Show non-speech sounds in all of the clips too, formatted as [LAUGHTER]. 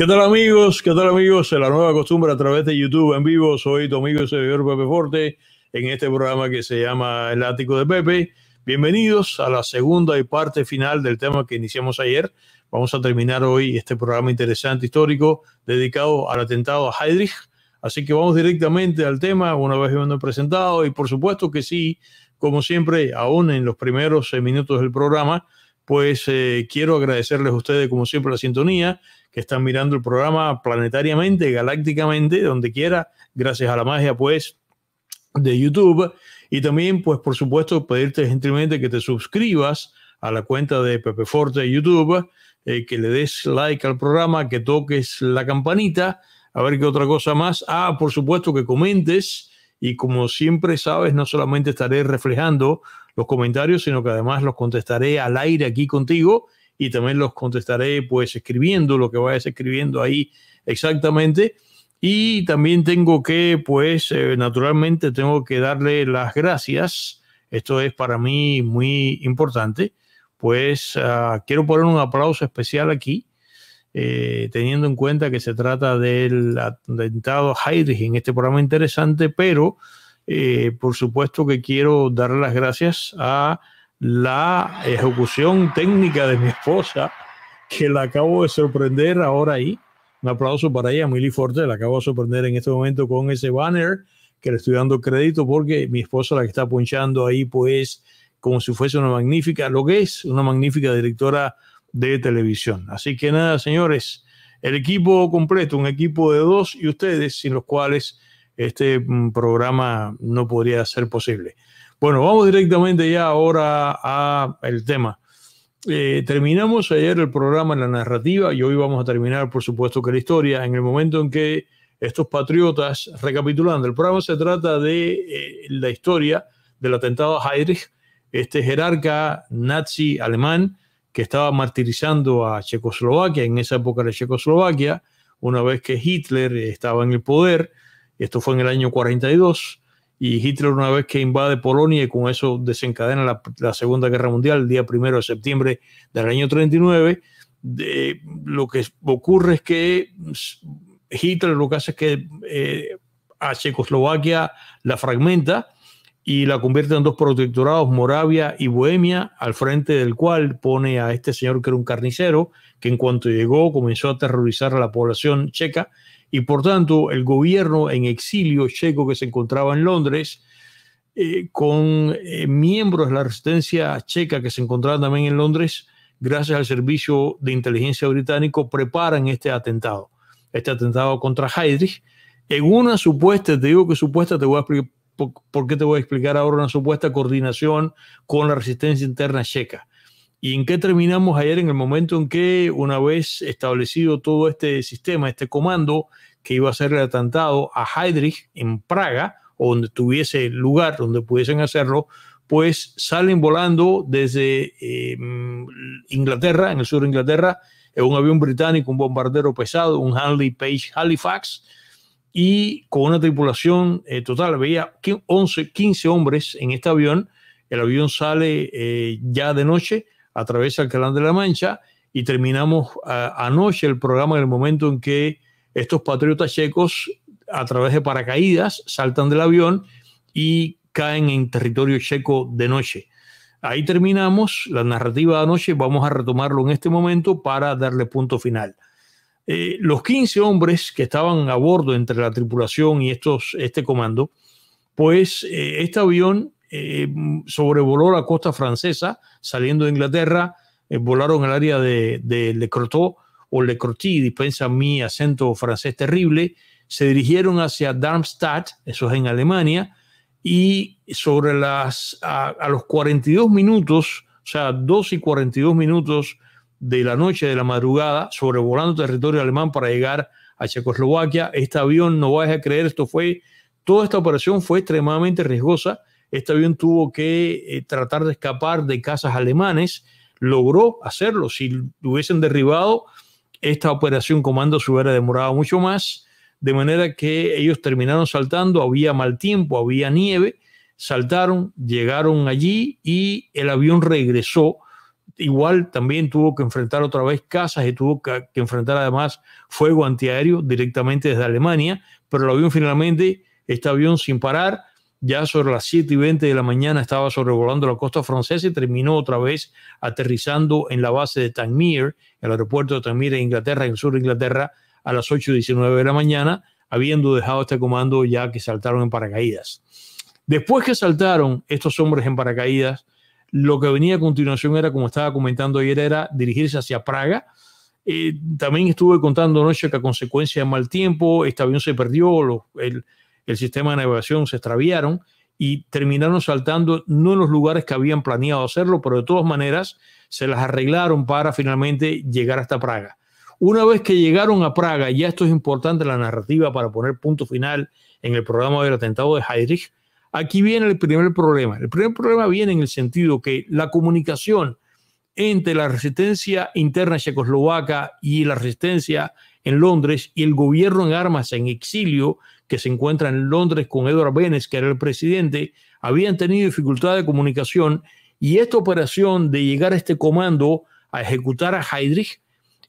¿Qué tal amigos? ¿Qué tal amigos? La nueva costumbre a través de YouTube en vivo. Soy tu amigo y servidor Pepe Forte en este programa que se llama El Ático de Pepe. Bienvenidos a la segunda y parte final del tema que iniciamos ayer. Vamos a terminar hoy este programa interesante, histórico, dedicado al atentado a Heydrich. Así que vamos directamente al tema una vez hemos presentado y por supuesto que sí, como siempre, aún en los primeros eh, minutos del programa, pues eh, quiero agradecerles a ustedes como siempre la sintonía que están mirando el programa planetariamente, galácticamente, donde quiera, gracias a la magia, pues, de YouTube. Y también, pues, por supuesto, pedirte gentilmente que te suscribas a la cuenta de Pepe Forte YouTube, eh, que le des like al programa, que toques la campanita, a ver qué otra cosa más. Ah, por supuesto, que comentes. Y como siempre sabes, no solamente estaré reflejando los comentarios, sino que además los contestaré al aire aquí contigo y también los contestaré pues escribiendo lo que vayas escribiendo ahí exactamente. Y también tengo que, pues, eh, naturalmente tengo que darle las gracias. Esto es para mí muy importante. Pues ah, quiero poner un aplauso especial aquí, eh, teniendo en cuenta que se trata del atentado Heidrich en este programa interesante, pero eh, por supuesto que quiero darle las gracias a la ejecución técnica de mi esposa, que la acabo de sorprender ahora ahí. Un aplauso para ella, Milly Forte, la acabo de sorprender en este momento con ese banner que le estoy dando crédito porque mi esposa la que está ponchando ahí, pues, como si fuese una magnífica, lo que es una magnífica directora de televisión. Así que nada, señores, el equipo completo, un equipo de dos y ustedes, sin los cuales este mm, programa no podría ser posible. Bueno, vamos directamente ya ahora al tema. Eh, terminamos ayer el programa en la narrativa y hoy vamos a terminar, por supuesto, que la historia, en el momento en que estos patriotas, recapitulando, el programa se trata de eh, la historia del atentado a Heydrich, este jerarca nazi alemán que estaba martirizando a Checoslovaquia, en esa época de Checoslovaquia, una vez que Hitler estaba en el poder, esto fue en el año 42, y Hitler una vez que invade Polonia y con eso desencadena la, Segunda Guerra Mundial el día primero de septiembre del año 39, de, lo que ocurre es que Hitler lo que hace es que eh, a Checoslovaquia la fragmenta y la convierte en dos protectorados, Moravia y Bohemia, al frente del cual pone a este señor que era un carnicero, que en cuanto llegó comenzó a aterrorizar a la población checa y por tanto el gobierno en exilio checo que se encontraba en Londres, eh, con eh, miembros de la resistencia checa que se encontraban también en Londres, gracias al servicio de inteligencia británico, preparan este atentado, este atentado contra Heydrich, en una supuesta, te digo que supuesta, te voy a te voy a explicar ahora una supuesta coordinación con la resistencia interna checa. ¿Y en qué terminamos ayer en el momento en que, una vez establecido todo este sistema, este comando que iba a ser el atentado a Heydrich en Praga, o donde tuviese lugar, donde pudiesen hacerlo, pues salen volando desde em, Inglaterra, en el sur de Inglaterra, en un avión británico, un bombardero pesado, un Handley Page Halifax, y con una tripulación eh, total, veía 11, 15 hombres en este avión, el avión sale eh, ya de noche, través el Canal de la Mancha y terminamos anoche el programa en el momento en que estos patriotas checos a través de paracaídas saltan del avión y caen en territorio checo de noche. Ahí terminamos la narrativa de anoche, vamos a retomarlo en este momento para darle punto final. Eh, los 15 hombres que estaban a bordo entre la tripulación y estos, este comando, pues eh, este avión eh, sobrevoló la costa francesa saliendo de Inglaterra, eh, volaron al área de, de Le Croteau o Le Croti, dispensa mi acento francés terrible, se dirigieron hacia Darmstadt, eso es en Alemania, y sobre las, a, los 42 minutos, o sea, 2 y 42 minutos de la noche de la madrugada, sobrevolando territorio alemán para llegar a Checoslovaquia. Este avión, no vais a creer, esto fue, toda esta operación fue extremadamente riesgosa este avión tuvo que eh, tratar de escapar de casas alemanes, logró hacerlo. Si lo hubiesen derribado, esta operación comando se hubiera demorado mucho más, de manera que ellos terminaron saltando, había mal tiempo, había nieve, saltaron, llegaron allí y el avión regresó igual también tuvo que enfrentar otra vez casas y tuvo que, enfrentar además fuego antiaéreo directamente desde Alemania, pero el avión finalmente, este avión sin parar, ya sobre las 7 y 20 de la mañana estaba sobrevolando la costa francesa y terminó otra vez aterrizando en la base de Tangier, el aeropuerto de Tangier en Inglaterra, en el sur de Inglaterra, a las 8 y 19 de la mañana, habiendo dejado este comando ya que saltaron en paracaídas. Después que saltaron estos hombres en paracaídas, lo que venía a continuación era, como estaba comentando ayer, era dirigirse hacia Praga, eh, también estuve contando anoche que a consecuencia de mal tiempo, este avión se perdió, el, el sistema de navegación, se extraviaron y terminaron saltando no en los lugares que habían planeado hacerlo, pero de todas maneras se las arreglaron para finalmente llegar hasta Praga. Una vez que llegaron a Praga, ya esto es importante la narrativa para poner punto final en el programa del atentado de Heydrich, aquí viene el primer problema. El primer problema viene en el sentido que la comunicación entre la resistencia interna checoslovaca y la resistencia en Londres y el gobierno en armas en exilio que se encuentra en Londres con Edward Benes, que era el presidente, habían tenido dificultad de comunicación y esta operación de llegar a este comando a ejecutar a Heydrich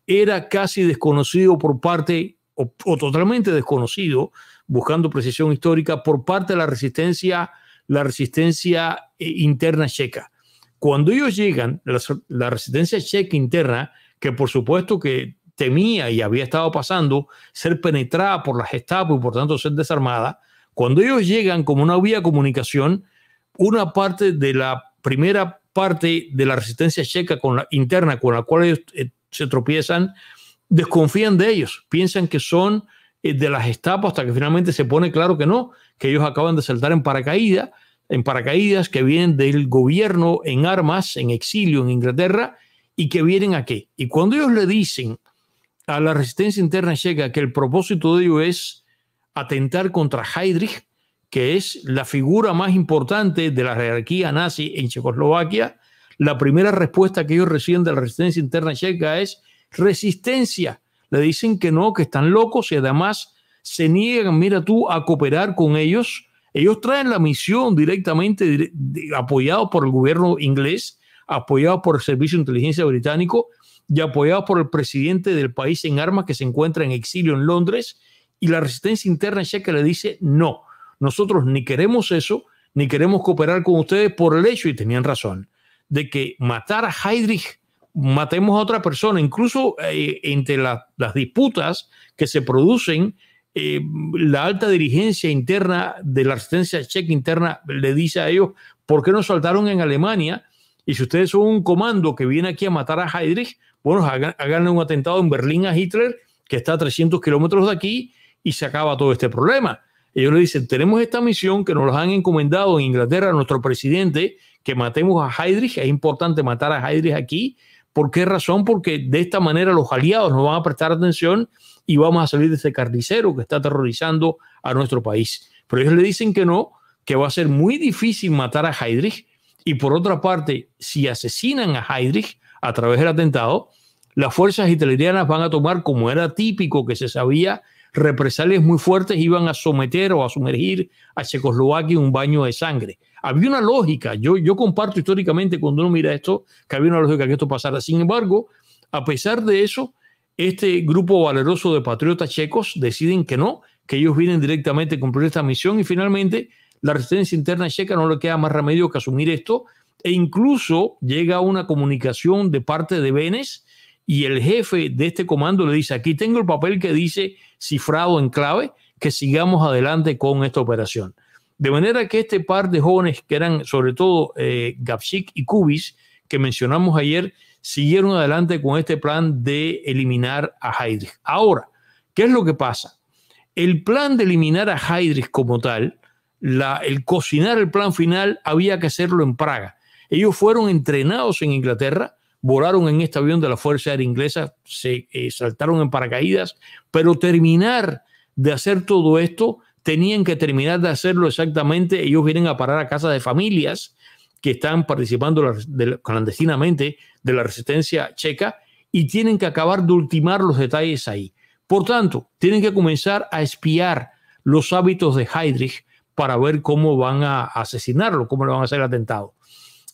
era casi desconocido por parte, o, totalmente desconocido, buscando precisión histórica, por parte de la resistencia, la resistencia eh, interna checa. Cuando ellos llegan, la resistencia checa interna, que por supuesto que temía y había estado pasando ser penetrada por las Gestapo y por tanto ser desarmada, cuando ellos llegan como una vía de comunicación, una parte de la primera parte de la resistencia checa con la, interna con la cual ellos eh, se tropiezan, desconfían de ellos, piensan que son eh, de las Gestapo hasta que finalmente se pone claro que no, que ellos acaban de saltar en paracaídas, en paracaídas que vienen del gobierno en armas, en exilio en Inglaterra y que vienen aquí. Y cuando ellos le dicen a la resistencia interna checa que el propósito de ellos es atentar contra Heydrich, que es la figura más importante de la jerarquía nazi en Checoslovaquia, la primera respuesta que ellos reciben de la resistencia interna checa es resistencia. Le dicen que no, que están locos y además se niegan, mira tú, a cooperar con ellos. Ellos traen la misión directamente apoyados por el gobierno inglés, apoyados por el Servicio de Inteligencia Británico, y apoyados por el presidente del país en armas que se encuentra en exilio en Londres, y la resistencia interna checa le dice, no, nosotros ni queremos eso, ni queremos cooperar con ustedes por el hecho, y tenían razón, de que matar a Heydrich, matemos a otra persona, incluso eh, entre las disputas que se producen, eh, la alta dirigencia interna de la resistencia checa interna le dice a ellos, ¿por qué nos saltaron en Alemania? Y si ustedes son un comando que viene aquí a matar a Heydrich, bueno, háganle un atentado en Berlín a Hitler, que está a 300 kilómetros de aquí, y se acaba todo este problema. Ellos le dicen, tenemos esta misión que nos la han encomendado en Inglaterra a nuestro presidente, que matemos a Heydrich, es importante matar a Heydrich aquí. ¿Por qué razón? Porque de esta manera los aliados nos van a prestar atención y vamos a salir de ese carnicero que está aterrorizando a nuestro país. Pero ellos le dicen que no, que va a ser muy difícil matar a Heydrich, y por otra parte, si asesinan a Heydrich a través del atentado, las fuerzas italianas van a tomar, como era típico que se sabía, represalias muy fuertes, iban a someter o a sumergir a Checoslovaquia en un baño de sangre. Había una lógica, yo, yo comparto históricamente cuando uno mira esto, que había una lógica que esto pasara. Sin embargo, a pesar de eso, este grupo valeroso de patriotas checos deciden que no, que ellos vienen directamente a cumplir esta misión y finalmente la resistencia interna checa no le queda más remedio que asumir esto, e incluso llega una comunicación de parte de Benes y el jefe de este comando le dice, aquí tengo el papel que dice cifrado en clave, que sigamos adelante con esta operación. De manera que este par de jóvenes, que eran sobre todo eh, Gavchik y Kubis, que mencionamos ayer, siguieron adelante con este plan de eliminar a Heydrich. Ahora, ¿qué es lo que pasa? El plan de eliminar a Heydrich como tal el cocinar el plan final había que hacerlo en Praga. Ellos fueron entrenados en Inglaterra, volaron en este avión de la Fuerza Aérea Inglesa, se eh, saltaron en paracaídas, pero terminar de hacer todo esto, tenían que terminar de hacerlo exactamente. Ellos vienen a parar a casa de familias que están participando clandestinamente de la resistencia checa y tienen que acabar de ultimar los detalles ahí. Por tanto, tienen que comenzar a espiar los hábitos de Heydrich para ver cómo van a asesinarlo, cómo le van a hacer el atentado.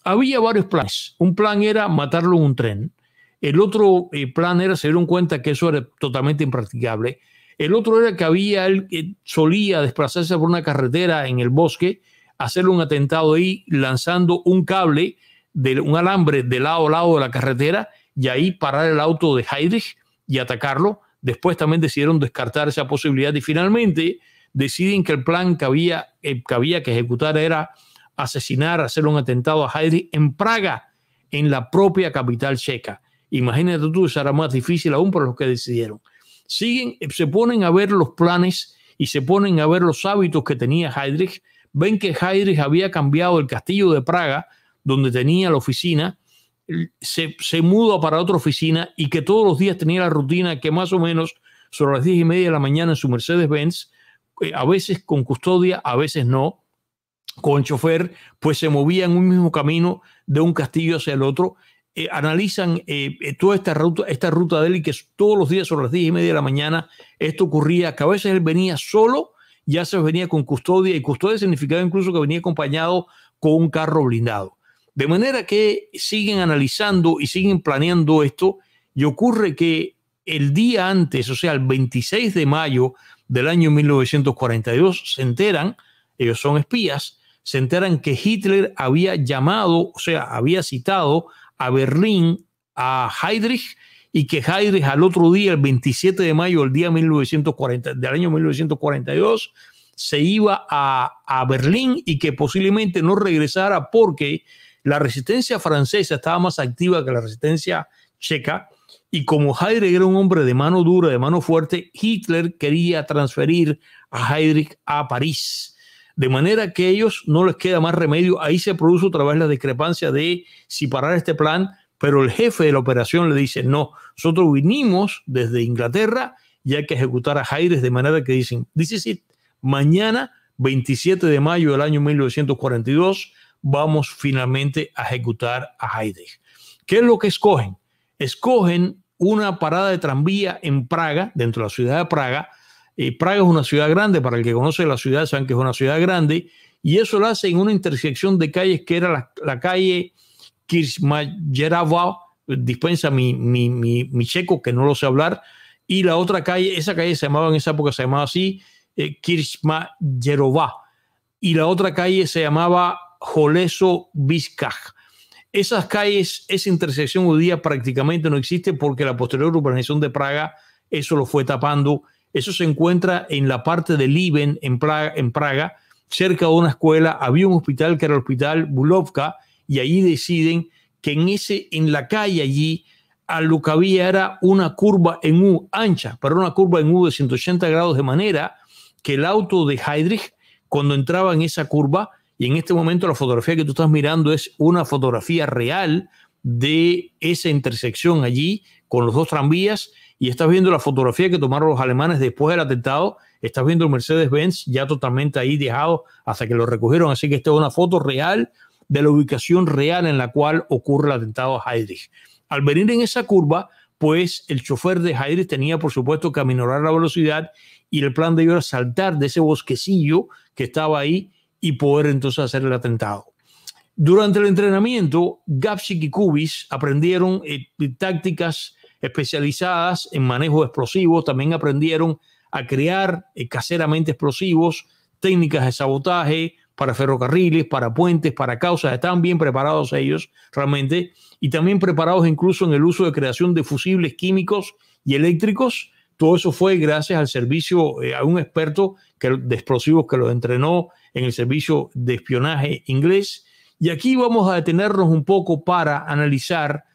Había varios planes. Un plan era matarlo en un tren. El otro eh, plan era, se dieron cuenta que eso era totalmente impracticable. El otro era que había, él que eh, solía desplazarse por una carretera en el bosque, hacerle un atentado ahí lanzando un cable, de, un alambre de lado a lado de la carretera y ahí parar el auto de Heydrich y atacarlo. Después también decidieron descartar esa posibilidad y finalmente deciden que el plan eh, que había, que ejecutar era asesinar, hacer un atentado a Heydrich en Praga, en la propia capital checa. Imagínate tú, era más difícil aún para los que decidieron. Siguen, eh, se ponen a ver los planes y se ponen a ver los hábitos que tenía Heydrich. Ven que Heydrich había cambiado el castillo de Praga, donde tenía la oficina, se, se muda para otra oficina y que todos los días tenía la rutina que más o menos sobre las diez y media de la mañana en su Mercedes-Benz eh, a veces con custodia, a veces no, con chofer, pues se movía en un mismo camino de un castillo hacia el otro. Eh, analizan eh, toda esta ruta, esta ruta de él y que todos los días sobre las 10 y media de la mañana esto ocurría, que a veces él venía solo, ya se venía con custodia y custodia significaba incluso que venía acompañado con un carro blindado. De manera que siguen analizando y siguen planeando esto y ocurre que el día antes, o sea, el 26 de mayo del año 1942 se enteran, ellos son espías, se enteran que Hitler había llamado, o sea, había citado a Berlín a Heydrich y que Heydrich al otro día, el 27 de mayo del, día 1940, del año 1942, se iba a, a Berlín y que posiblemente no regresara porque la resistencia francesa estaba más activa que la resistencia checa y como Heydrich era un hombre de mano dura, de mano fuerte, Hitler quería transferir a Heydrich a París. De manera que a ellos no les queda más remedio. Ahí se produce otra vez la discrepancia de si parar este plan, pero el jefe de la operación le dice, no, nosotros vinimos desde Inglaterra y hay que ejecutar a Heydrich de manera que dicen, dice sí, mañana 27 de mayo del año 1942 vamos finalmente a ejecutar a Heydrich. ¿Qué es lo que escogen? escogen una parada de tranvía en Praga, dentro de la ciudad de Praga. Eh, Praga es una ciudad grande, para el que conoce la ciudad, saben que es una ciudad grande, y eso lo hace en una intersección de calles que era la, calle Kirchmayerava, dispensa mi, mi, checo, que no lo sé hablar, y la otra calle, esa calle se llamaba en esa época, se llamaba así, eh, y la otra calle se llamaba Joleso Vizcaj esas calles, esa intersección hoy día prácticamente no existe porque la posterior urbanización de Praga eso lo fue tapando. Eso se encuentra en la parte de Lieben, en Praga, cerca de una escuela. Había un hospital que era el hospital Bulovka y allí deciden que en, ese, en la calle allí a lo que había era una curva en U ancha, pero una curva en U de 180 grados de manera que el auto de Heydrich, cuando entraba en esa curva, y en este momento la fotografía que tú estás mirando es una fotografía real de esa intersección allí con los dos tranvías y estás viendo la fotografía que tomaron los alemanes después del atentado, estás viendo el Mercedes-Benz ya totalmente ahí dejado hasta que lo recogieron, así que esta es una foto real de la ubicación real en la cual ocurre el atentado a Heydrich. Al venir en esa curva, pues el chofer de Heydrich tenía por supuesto que aminorar la velocidad y el plan de ir era saltar de ese bosquecillo que estaba ahí y poder entonces hacer el atentado. Durante el entrenamiento, Gapsik y Kubis aprendieron eh, tácticas especializadas en manejo de explosivos, también aprendieron a crear eh, caseramente explosivos, técnicas de sabotaje para ferrocarriles, para puentes, para causas, estaban bien preparados ellos realmente, y también preparados incluso en el uso de creación de fusibles químicos y eléctricos todo eso fue gracias al servicio, eh, a un experto de explosivos que lo entrenó en el servicio de espionaje inglés. Y aquí vamos a detenernos un poco para analizar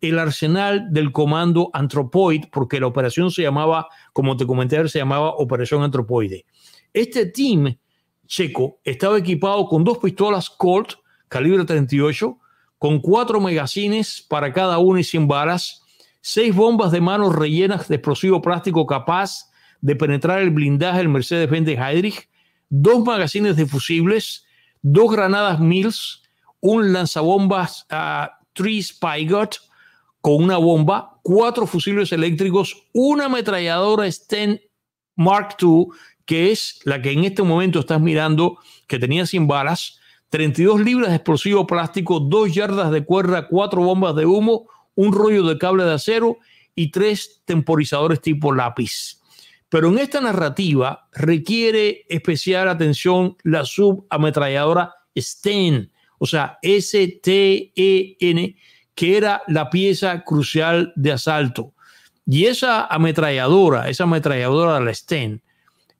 el arsenal del comando Antropoid, porque la operación se llamaba, como te comenté, se llamaba Operación Antropoide. Este team checo estaba equipado con dos pistolas Colt calibre 38, con cuatro megacines para cada una y 100 balas, seis bombas de mano rellenas de explosivo plástico capaz de penetrar el blindaje del Mercedes-Benz de Heydrich, dos magazines de fusibles, dos granadas Mills, un lanzabombas ah, Tree Spygot con una bomba, cuatro fusibles eléctricos, una ametralladora Sten Mark II, que es la que en este momento estás mirando, que tenía 100 balas, 32 libras de explosivo plástico, dos yardas de cuerda, cuatro bombas de humo, un rollo de cable de acero y tres temporizadores tipo lápiz. Pero en esta narrativa requiere especial atención la subametralladora Sten, o sea, S-T-E-N, que era la pieza crucial de asalto. Y esa ametralladora, esa ametralladora de la Sten,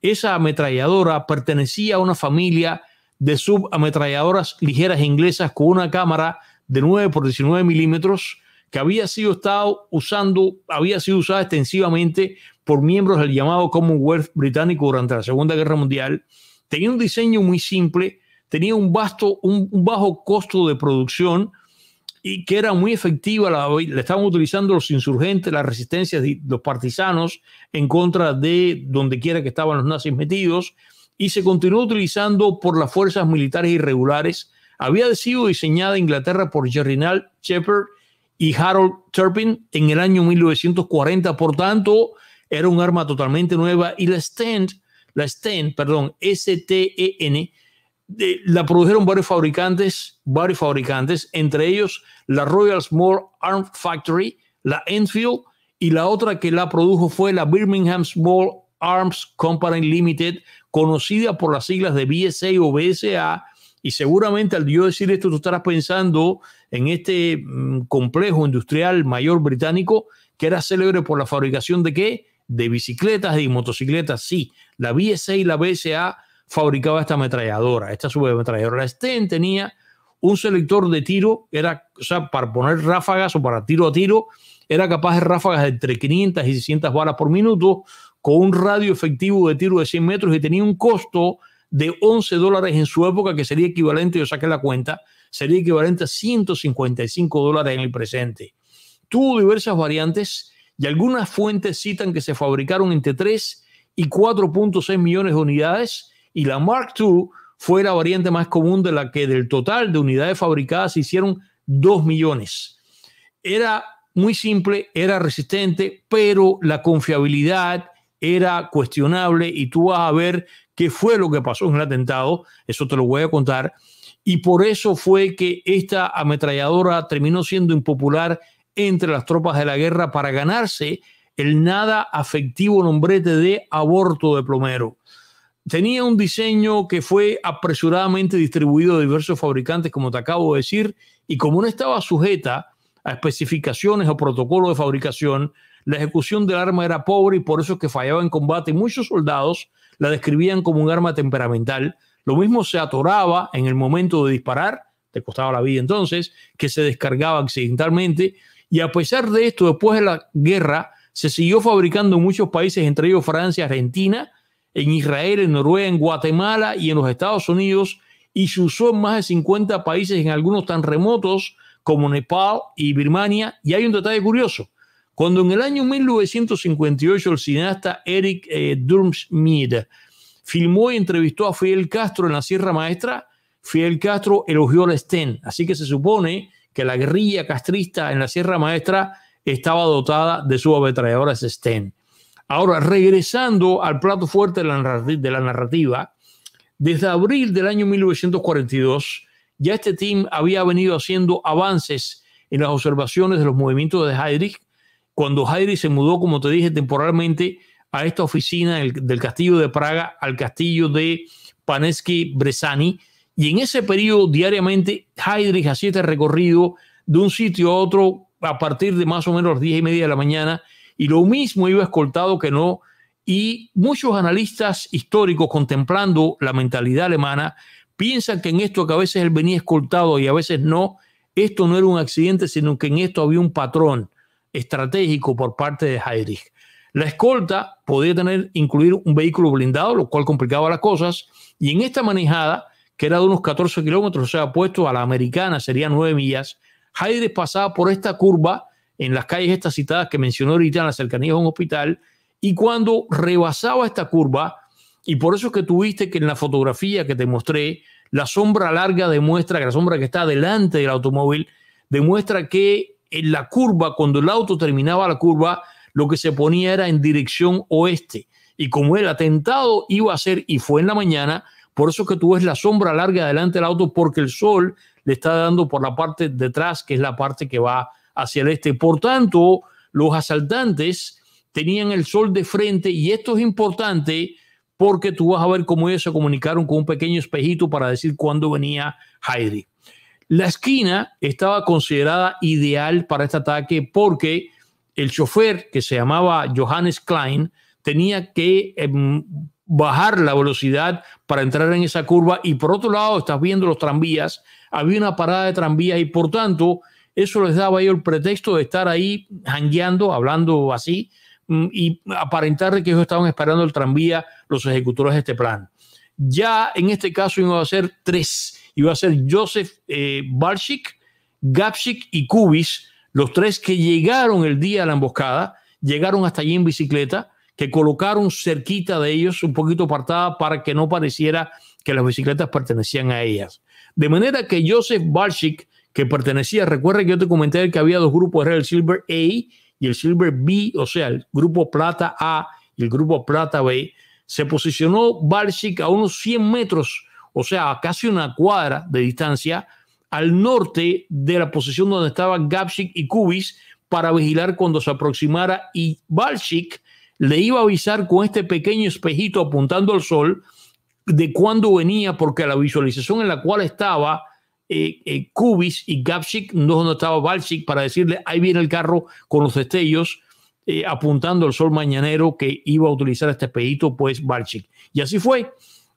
esa ametralladora pertenecía a una familia de sub-ametralladoras ligeras inglesas con una cámara de 9 por 19 milímetros que había sido estado usando, sido usada extensivamente por miembros del llamado Commonwealth británico durante la Segunda Guerra Mundial. Tenía un diseño muy simple, tenía un, vasto, un, bajo costo de producción y que era muy efectiva. La, estaban utilizando los insurgentes, las resistencias, los partisanos en contra de dondequiera que estaban los nazis metidos y se continuó utilizando por las fuerzas militares irregulares. Había sido diseñada en Inglaterra por Gerinald Shepard y Harold Turpin en el año 1940. Por tanto, era un arma totalmente nueva y la Sten, la Sten, perdón, S-T-E-N, la produjeron varios fabricantes, varios fabricantes, entre ellos la Royal Small Arms Factory, la Enfield y la otra que la produjo fue la Birmingham Small Arms Company Limited, conocida por las siglas de BSA o BSA. Y seguramente al yo decir esto tú estarás pensando en este mm, complejo industrial mayor británico que era célebre por la fabricación de qué? De bicicletas y motocicletas, sí. La BSA y la BSA fabricaba esta ametralladora, esta subametralladora. La Sten tenía un selector de tiro, era, o sea, para poner ráfagas o para tiro a tiro, era capaz de ráfagas de entre 500 y 600 balas por minuto, con un radio efectivo de tiro de 100 metros y tenía un costo de 11 dólares en su época, que sería equivalente, yo saqué la cuenta, sería equivalente a 155 dólares en el presente. Tuvo diversas variantes y algunas fuentes citan que se fabricaron entre 3 y 4.6 millones de unidades y la Mark II fue la variante más común de la que del total de unidades fabricadas se hicieron 2 millones. Era muy simple, era resistente, pero la confiabilidad era cuestionable y tú vas a ver qué fue lo que pasó en el atentado, eso te lo voy a contar, y por eso fue que esta ametralladora terminó siendo impopular entre las tropas de la guerra para ganarse el nada afectivo nombrete de aborto de plomero. Tenía un diseño que fue apresuradamente distribuido a diversos fabricantes, como te acabo de decir, y como no estaba sujeta a especificaciones o protocolos de fabricación, la ejecución del arma era pobre y por eso es que fallaba en combate. Muchos soldados la describían como un arma temperamental. Lo mismo se atoraba en el momento de disparar, te costaba la vida entonces, que se descargaba accidentalmente. Y a pesar de esto, después de la guerra, se siguió fabricando en muchos países, entre ellos Francia, Argentina, en Israel, en Noruega, en Guatemala y en los Estados Unidos, y se usó en más de 50 países, en algunos tan remotos como Nepal y Birmania. Y hay un detalle curioso, cuando en el año 1958 el cineasta Eric eh, filmó y entrevistó a Fidel Castro en la Sierra Maestra, Fidel Castro elogió al Sten. Así que se supone que la guerrilla castrista en la Sierra Maestra estaba dotada de su ametralladoras Sten. Ahora, regresando al plato fuerte de la narrativa, desde abril del año 1942, ya este team había venido haciendo avances en las observaciones de los movimientos de Heydrich cuando heidrich se mudó, como te dije, temporalmente a esta oficina del, castillo de Praga al castillo de Panesky Bresani. Y en ese periodo, diariamente, Heidrich hacía este recorrido de un sitio a otro a partir de más o menos las diez y media de la mañana, y lo mismo iba escoltado que no. Y muchos analistas históricos, contemplando la mentalidad alemana, piensan que en esto que a veces él venía escoltado y a veces no, esto no era un accidente, sino que en esto había un patrón estratégico por parte de Heydrich. La escolta podía tener, incluir un vehículo blindado, lo cual complicaba las cosas, y en esta manejada, que era de unos 14 kilómetros, o sea, puesto a la americana, serían 9 millas, Heydrich pasaba por esta curva en las calles estas citadas que mencionó ahorita en las cercanías de un hospital, y cuando rebasaba esta curva, y por eso es que tuviste que en la fotografía que te mostré, la sombra larga demuestra que la sombra que está delante del automóvil demuestra que en la curva, cuando el auto terminaba la curva, lo que se ponía era en dirección oeste. Y como el atentado iba a ser y fue en la mañana, por eso que tú ves la sombra larga delante del auto, porque el sol le está dando por la parte detrás, que es la parte que va hacia el este. Por tanto, los asaltantes tenían el sol de frente y esto es importante porque tú vas a ver cómo ellos se comunicaron con un pequeño espejito para decir cuándo venía Heidrich. La esquina estaba considerada ideal para este ataque porque el chofer, que se llamaba Johannes Klein, tenía que em, bajar la velocidad para entrar en esa curva y por otro lado estás viendo los tranvías, había una parada de tranvías y por tanto eso les daba yo el pretexto de estar ahí jangueando, hablando así mm, y aparentar que ellos estaban esperando el tranvía los ejecutores de este plan. Ya en este caso iban a ser tres iba a ser Joseph eh, Barshik, y Kubis, los tres que llegaron el día de la emboscada, llegaron hasta allí en bicicleta, que colocaron cerquita de ellos, un poquito apartada, para que no pareciera que las bicicletas pertenecían a ellas. De manera que Joseph Barshik, que pertenecía, recuerda que yo te comenté que había dos grupos, era el Silver A y el Silver B, o sea, el grupo Plata A y el grupo Plata B, se posicionó Balchik a unos 100 metros o sea, a casi una cuadra de distancia al norte de la posición donde estaban Gapsik y Kubis para vigilar cuando se aproximara y Balchik le iba a avisar con este pequeño espejito apuntando al sol de cuándo venía, porque la visualización en la cual estaba eh, eh, Kubis y Gapsik, no donde estaba Balchik, para decirle, ahí viene el carro con los destellos, eh, apuntando al sol mañanero que iba a utilizar este espejito, pues Balchik. Y así fue.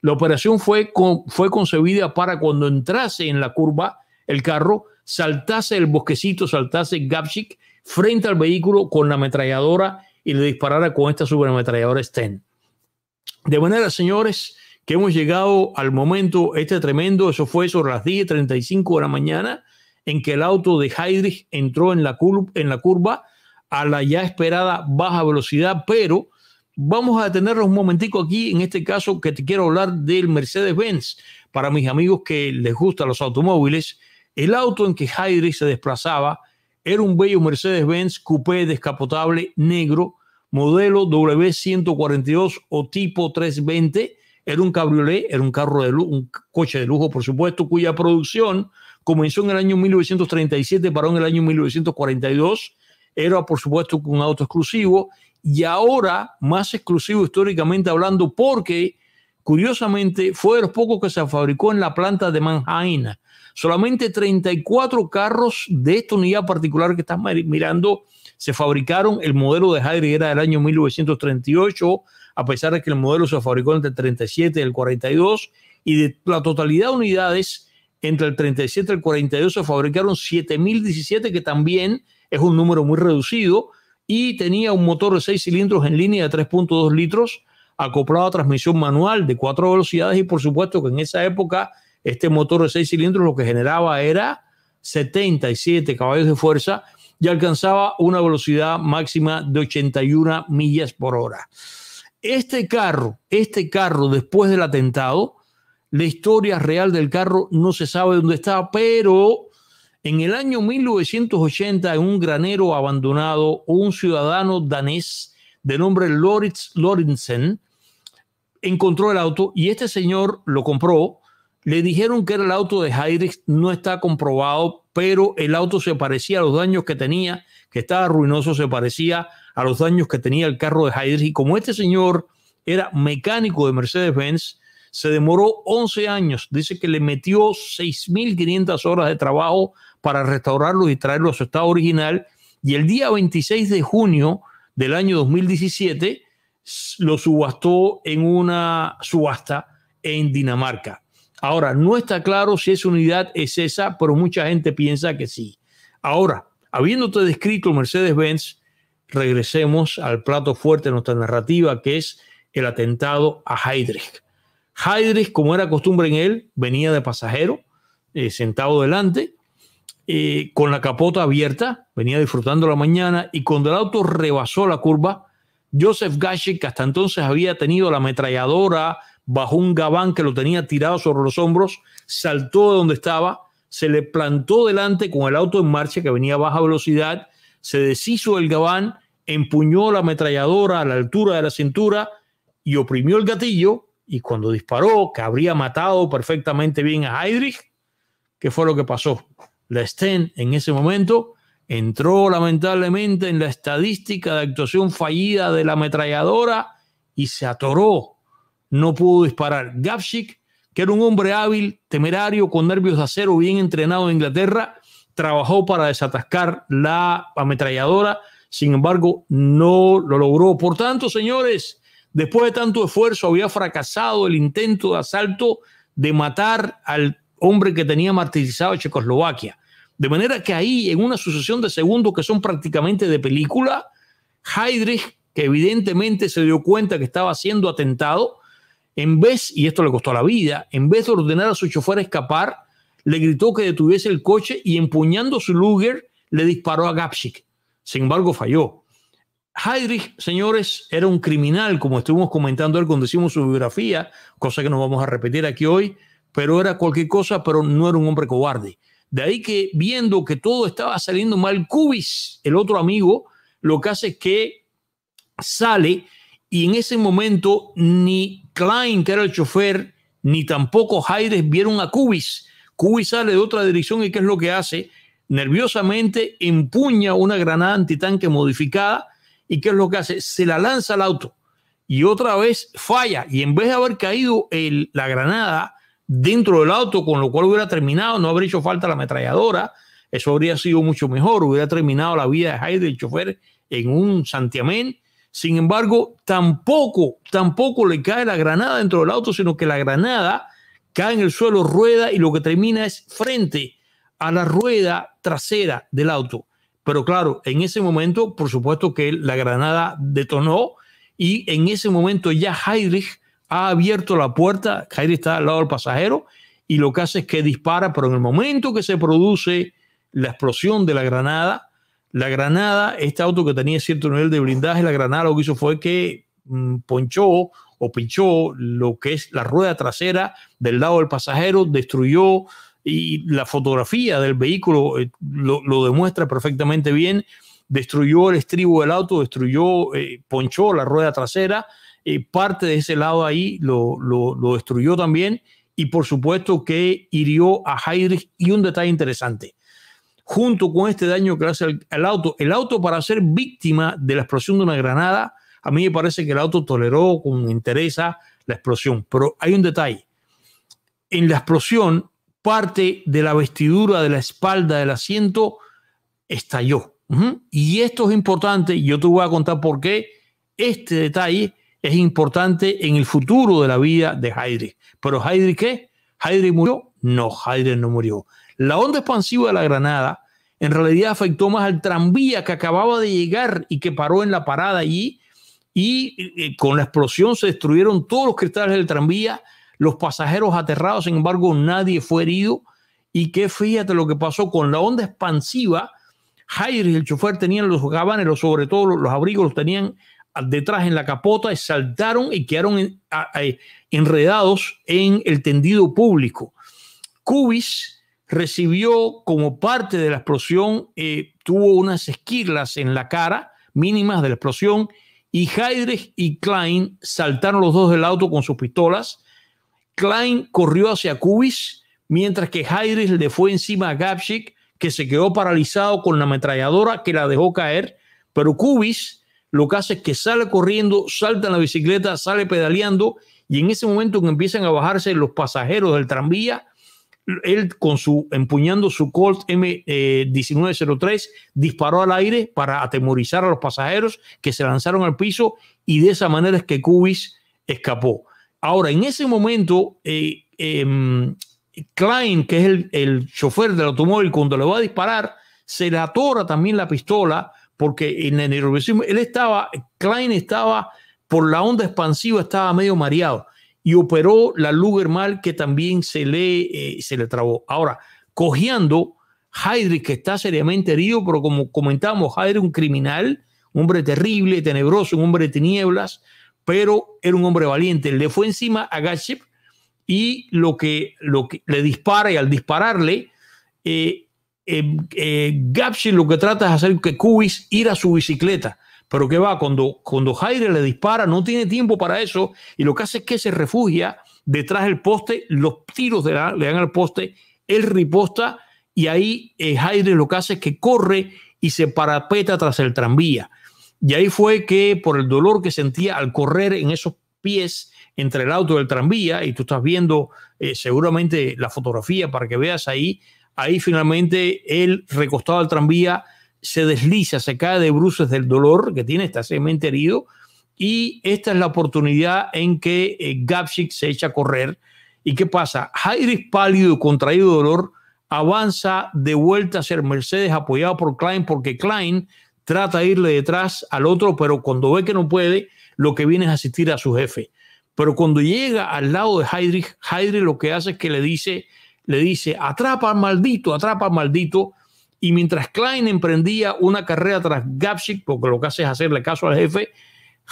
La operación fue, fue concebida para cuando entrase en la curva el carro, saltase el bosquecito, saltase Gapchik frente al vehículo con la ametralladora y le disparara con esta superametralladora Sten. De manera, señores, que hemos llegado al momento, este tremendo, eso fue sobre las 10.35 de la mañana, en que el auto de Heydrich entró en la, en la curva a la ya esperada baja velocidad, pero Vamos a detenernos un momentico aquí, en este caso que te quiero hablar del Mercedes-Benz. Para mis amigos que les gustan los automóviles, el auto en que Heidrich se desplazaba era un bello Mercedes-Benz coupé descapotable negro, modelo W142 o tipo 320. Era un cabriolet, era un carro de lujo, un coche de lujo, por supuesto, cuya producción comenzó en el año 1937, paró en el año 1942. Era, por supuesto, un auto exclusivo y ahora más exclusivo históricamente hablando porque curiosamente fue de los pocos que se fabricó en la planta de Manhattan. Solamente 34 carros de esta unidad particular que estás mirando se fabricaron. El modelo de Heidegger era del año 1938, a pesar de que el modelo se fabricó entre el 37 y el 42, y de la totalidad de unidades entre el 37 y el 42 se fabricaron 7.017, que también es un número muy reducido, y tenía un motor de 6 cilindros en línea de 3.2 litros, acoplado a transmisión manual de cuatro velocidades y por supuesto que en esa época este motor de 6 cilindros lo que generaba era 77 caballos de fuerza y alcanzaba una velocidad máxima de 81 millas por hora. Este carro, este carro después del atentado, la historia real del carro no se sabe dónde estaba, pero en el año 1980, en un granero abandonado, un ciudadano danés de nombre Loritz Lorinsen encontró el auto y este señor lo compró. Le dijeron que era el auto de Heidrich. no está comprobado, pero el auto se parecía a los daños que tenía, que estaba ruinoso, se parecía a los daños que tenía el carro de Heydrich. Y como este señor era mecánico de Mercedes-Benz, se demoró 11 años. Dice que le metió 6.500 horas de trabajo para restaurarlo y traerlo a su estado original. Y el día 26 de junio del año 2017 lo subastó en una subasta en Dinamarca. Ahora, no está claro si esa unidad es esa, pero mucha gente piensa que sí. Ahora, habiéndote descrito Mercedes-Benz, regresemos al plato fuerte de nuestra narrativa, que es el atentado a Heydrich. Heydrich, como era costumbre en él, venía de pasajero, eh, sentado delante, eh, con la capota abierta, venía disfrutando la mañana y cuando el auto rebasó la curva, Joseph Gashik, que hasta entonces había tenido la ametralladora bajo un gabán que lo tenía tirado sobre los hombros, saltó de donde estaba, se le plantó delante con el auto en marcha que venía a baja velocidad, se deshizo el gabán, empuñó la ametralladora a la altura de la cintura y oprimió el gatillo y cuando disparó, que habría matado perfectamente bien a Heydrich, ¿qué fue lo que pasó? la Sten en ese momento entró lamentablemente en la estadística de actuación fallida de la ametralladora y se atoró. No pudo disparar. Gavchik, que era un hombre hábil, temerario, con nervios de acero, bien entrenado en Inglaterra, trabajó para desatascar la ametralladora. Sin embargo, no lo logró. Por tanto, señores, después de tanto esfuerzo, había fracasado el intento de asalto de matar al hombre que tenía martirizado a Checoslovaquia. De manera que ahí, en una sucesión de segundos que son prácticamente de película, Heydrich, que evidentemente se dio cuenta que estaba siendo atentado, en vez, y esto le costó la vida, en vez de ordenar a su chofer escapar, le gritó que detuviese el coche y empuñando su Luger le disparó a Gapschik. Sin embargo, falló. Heydrich, señores, era un criminal, como estuvimos comentando él cuando hicimos su biografía, cosa que nos vamos a repetir aquí hoy, pero era cualquier cosa, pero no era un hombre cobarde. De ahí que viendo que todo estaba saliendo mal, Cubis, el otro amigo, lo que hace es que sale y en ese momento ni Klein, que era el chofer, ni tampoco Jaires vieron a Cubis. Cubis sale de otra dirección y ¿qué es lo que hace? Nerviosamente empuña una granada antitanque modificada y ¿qué es lo que hace? Se la lanza al auto y otra vez falla y en vez de haber caído la granada dentro del auto, con lo cual hubiera terminado, no habría hecho falta la ametralladora, eso habría sido mucho mejor, hubiera terminado la vida de Heidrich, el chofer, en un santiamén. Sin embargo, tampoco, tampoco le cae la granada dentro del auto, sino que la granada cae en el suelo, rueda y lo que termina es frente a la rueda trasera del auto. Pero claro, en ese momento, por supuesto que la granada detonó y en ese momento ya Heidrich ha abierto la puerta, Kairi está al lado del pasajero y lo que hace es que dispara, pero en el momento que se produce la explosión de la granada, la granada, este auto que tenía cierto nivel de blindaje, la granada lo que hizo fue que mm, ponchó o pinchó lo que es la rueda trasera del lado del pasajero, destruyó y la fotografía del vehículo eh, lo, demuestra perfectamente bien, destruyó el estribo del auto, destruyó, eh, ponchó la rueda trasera, eh, parte de ese lado ahí lo, destruyó también y por supuesto que hirió a Heydrich y un detalle interesante. Junto con este daño que hace al, auto, el auto para ser víctima de la explosión de una granada, a mí me parece que el auto toleró con interés la explosión, pero hay un detalle. En la explosión, parte de la vestidura, de la espalda, del asiento, estalló. Y esto es importante, yo te voy a contar por qué. Este detalle es importante en el futuro de la vida de Heidrich. Pero Heidrich ¿qué? ¿Heidrich murió? No, Heidrich no murió. La onda expansiva de la Granada en realidad afectó más al tranvía que acababa de llegar y que paró en la parada allí. Y con la explosión se destruyeron todos los cristales del tranvía, los pasajeros aterrados, sin embargo, nadie fue herido. Y que fíjate lo que pasó con la onda expansiva. Heidrich y el chofer tenían los gabanes, sobre todo los, los abrigos, los tenían detrás en la capota, saltaron y quedaron enredados en el tendido público. Cubis recibió como parte de la explosión, eh, tuvo unas esquirlas en la cara mínimas de la explosión y Heydrich y Klein saltaron los dos del auto con sus pistolas. Klein corrió hacia Cubis, mientras que Heydrich le fue encima a Gapchik, que se quedó paralizado con la ametralladora que la dejó caer, pero Cubis lo que hace es que sale corriendo, salta en la bicicleta, sale pedaleando y en ese momento que empiezan a bajarse los pasajeros del tranvía, él con su empuñando su Colt M1903 eh, disparó al aire para atemorizar a los pasajeros que se lanzaron al piso y de esa manera es que Cubis escapó. Ahora, en ese momento, eh, em, Klein, que es el, el chofer del automóvil, cuando le va a disparar, se le atora también la pistola porque en el él estaba, Klein estaba por la onda expansiva, estaba medio mareado y operó la Luger mal que también se le, eh, se le trabó. Ahora, cojeando, Heydrich, que está seriamente herido, pero como comentábamos, es un criminal, un hombre terrible, tenebroso, un hombre de tinieblas, pero era un hombre valiente. Le fue encima a Gatshep y lo que, lo que le dispara y al dispararle, eh, eh, eh lo que trata es hacer que Cubis ir a su bicicleta. Pero que va? Cuando, cuando Jaire le dispara, no tiene tiempo para eso y lo que hace es que se refugia detrás del poste, los tiros le dan al poste, él riposta y ahí eh, Jaire lo que hace es que corre y se parapeta tras el tranvía. Y ahí fue que por el dolor que sentía al correr en esos pies entre el auto del tranvía, y tú estás viendo eh, seguramente la fotografía para que veas ahí Ahí finalmente él, recostado al tranvía, se desliza, se cae de bruces del dolor que tiene, está seriamente herido. Y esta es la oportunidad en que eh, se echa a correr. ¿Y qué pasa? Heidrich, pálido, y contraído de dolor, avanza de vuelta a ser Mercedes apoyado por Klein porque Klein trata de irle detrás al otro, pero cuando ve que no puede, lo que viene es asistir a su jefe. Pero cuando llega al lado de Heydrich, Heidrich lo que hace es que le dice, le dice, atrapa al maldito, atrapa al maldito. Y mientras Klein emprendía una carrera tras Gapschik, porque lo que hace es hacerle caso al jefe,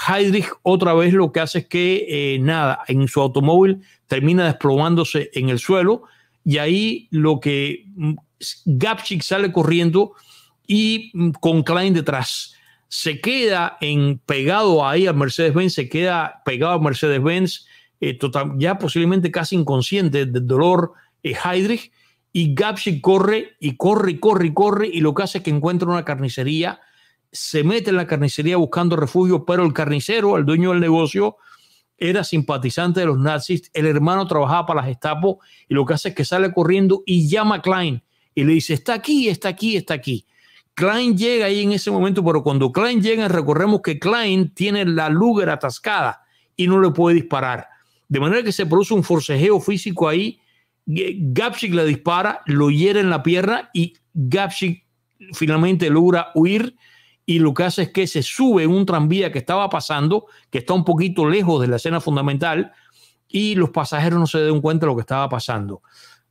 Heydrich otra vez lo que hace es que, eh, nada, en su automóvil termina desplomándose en el suelo y ahí lo que mm, Gapchik sale corriendo y mm, con Klein detrás. Se queda en, pegado ahí a Mercedes-Benz, se queda pegado a Mercedes-Benz, eh, ya posiblemente casi inconsciente del dolor eh, y Heydrich, y Gapsi corre y corre y corre y corre y lo que hace es que encuentra una carnicería, se mete en la carnicería buscando refugio, pero el carnicero, el dueño del negocio, era simpatizante de los nazis, el hermano trabajaba para las Gestapo y lo que hace es que sale corriendo y llama a Klein y le dice, está aquí, está aquí, está aquí. Klein llega ahí en ese momento, pero cuando Klein llega, recorremos que Klein tiene la Luger atascada y no le puede disparar. De manera que se produce un forcejeo físico ahí Gapsik la dispara, lo hiere en la pierna y Gapsik finalmente logra huir y lo que hace es que se sube a un tranvía que estaba pasando, que está un poquito lejos de la escena fundamental y los pasajeros no se den cuenta de lo que estaba pasando.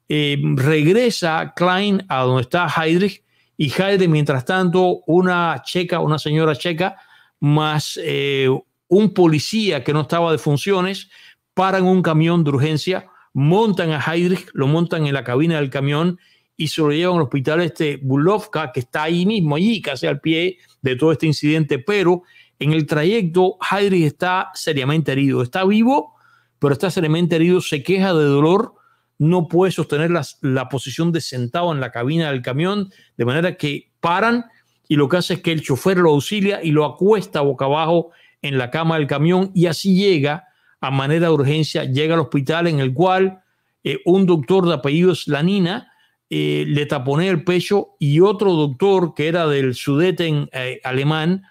Eh, regresa Klein a donde está Heydrich y Heydrich, mientras tanto, una checa, una señora checa, más eh, un policía que no estaba de funciones, paran un camión de urgencia montan a Heydrich, lo montan en la cabina del camión y se lo llevan al hospital este Bulovka, que está ahí mismo, allí, casi al pie de todo este incidente, pero en el trayecto Heydrich está seriamente herido, está vivo, pero está seriamente herido, se queja de dolor, no puede sostener la, la posición de sentado en la cabina del camión, de manera que paran y lo que hace es que el chofer lo auxilia y lo acuesta boca abajo en la cama del camión y así llega a manera de urgencia, llega al hospital en el cual eh, un doctor de apellidos Lanina eh, le taponea el pecho y otro doctor que era del Sudeten eh, alemán,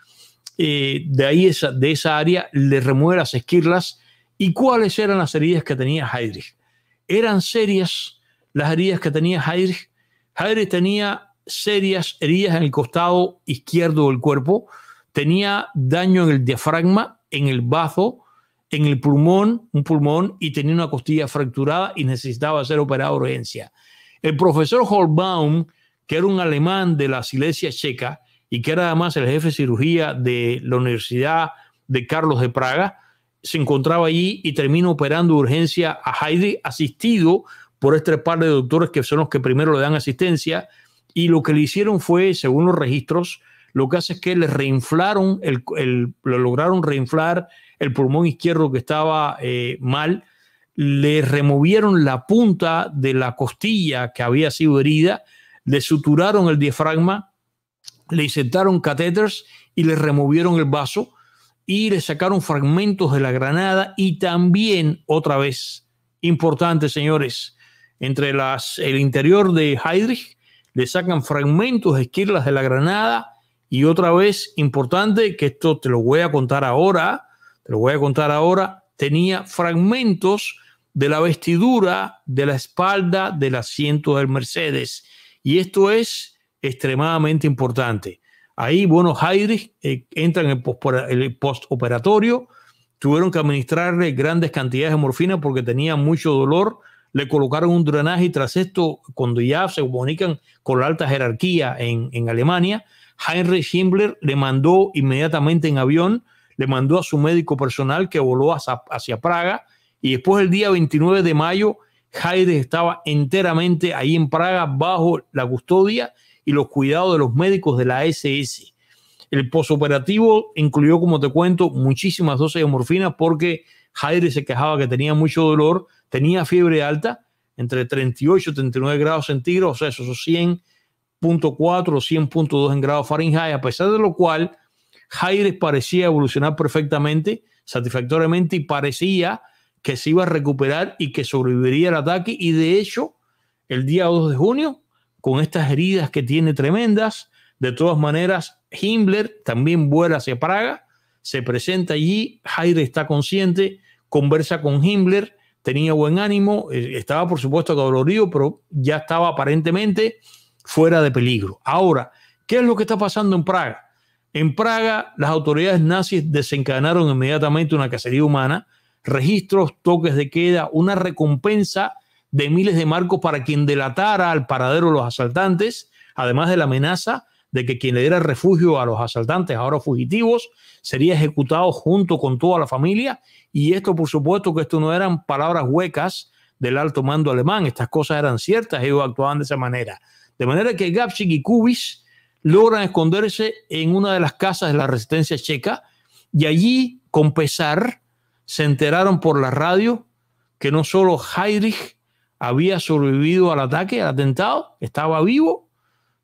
de ahí esa, de esa área, le remueve las esquirlas. ¿Y cuáles eran las heridas que tenía Heidrich Eran serias las heridas que tenía Heidrich Heidrich tenía serias heridas en el costado izquierdo del cuerpo, tenía daño en el diafragma, en el bazo, en el pulmón, un pulmón, y tenía una costilla fracturada y necesitaba ser operado de urgencia. El profesor Holbaum, que era un alemán de la Silesia checa y que era además el jefe de cirugía de la Universidad de Carlos de Praga, se encontraba allí y terminó operando de urgencia a Heidi, asistido por este par de doctores que son los que primero le dan asistencia. Y lo que le hicieron fue, según los registros, lo que hace es que le reinflaron, el, el, lo lograron reinflar el pulmón izquierdo que estaba eh, mal, le removieron la punta de la costilla que había sido herida, le suturaron el diafragma, le insertaron catéteres y le removieron el vaso y le sacaron fragmentos de la granada y también otra vez, importante señores, entre las, el interior de Heydrich le sacan fragmentos de esquirlas de la granada y otra vez, importante, que esto te lo voy a contar ahora, te lo voy a contar ahora, tenía fragmentos de la vestidura, de la espalda, del asiento del Mercedes. Y esto es extremadamente importante. Ahí, bueno, Heidrich eh, entra en el postoperatorio, tuvieron que administrarle grandes cantidades de morfina porque tenía mucho dolor, le colocaron un drenaje y tras esto, cuando ya se comunican con la alta jerarquía en, en Alemania, Heinrich Himmler le mandó inmediatamente en avión le mandó a su médico personal que voló hacia, Praga y después el día 29 de mayo Haides estaba enteramente ahí en Praga bajo la custodia y los cuidados de los médicos de la SS. El posoperativo incluyó, como te cuento, muchísimas dosis de morfina porque Jaire se quejaba que tenía mucho dolor, tenía fiebre alta, entre 38 y 39 grados centígrados, o sea, esos 100.4 o 100.2 en grados Fahrenheit, a pesar de lo cual Jaires parecía evolucionar perfectamente, satisfactoriamente, y parecía que se iba a recuperar y que sobreviviría al ataque. Y de hecho, el día 2 de junio, con estas heridas que tiene tremendas, de todas maneras, Himmler también vuela hacia Praga, se presenta allí, Jaires está consciente, conversa con Himmler, tenía buen ánimo, eh, estaba por supuesto dolorido, pero ya estaba aparentemente fuera de peligro. Ahora, ¿qué es lo que está pasando en Praga? En Praga, las autoridades nazis desencadenaron inmediatamente una cacería humana, registros, toques de queda, una recompensa de miles de marcos para quien delatara al paradero de los asaltantes, además de la amenaza de que quien le diera refugio a los asaltantes, ahora fugitivos, sería ejecutado junto con toda la familia. Y esto, por supuesto, que esto no eran palabras huecas del alto mando alemán, estas cosas eran ciertas, ellos actuaban de esa manera. De manera que Gapsik y Kubis logran esconderse en una de las casas de la resistencia checa y allí, con pesar, se enteraron por la radio que no solo Heydrich había sobrevivido al ataque, al atentado, estaba vivo,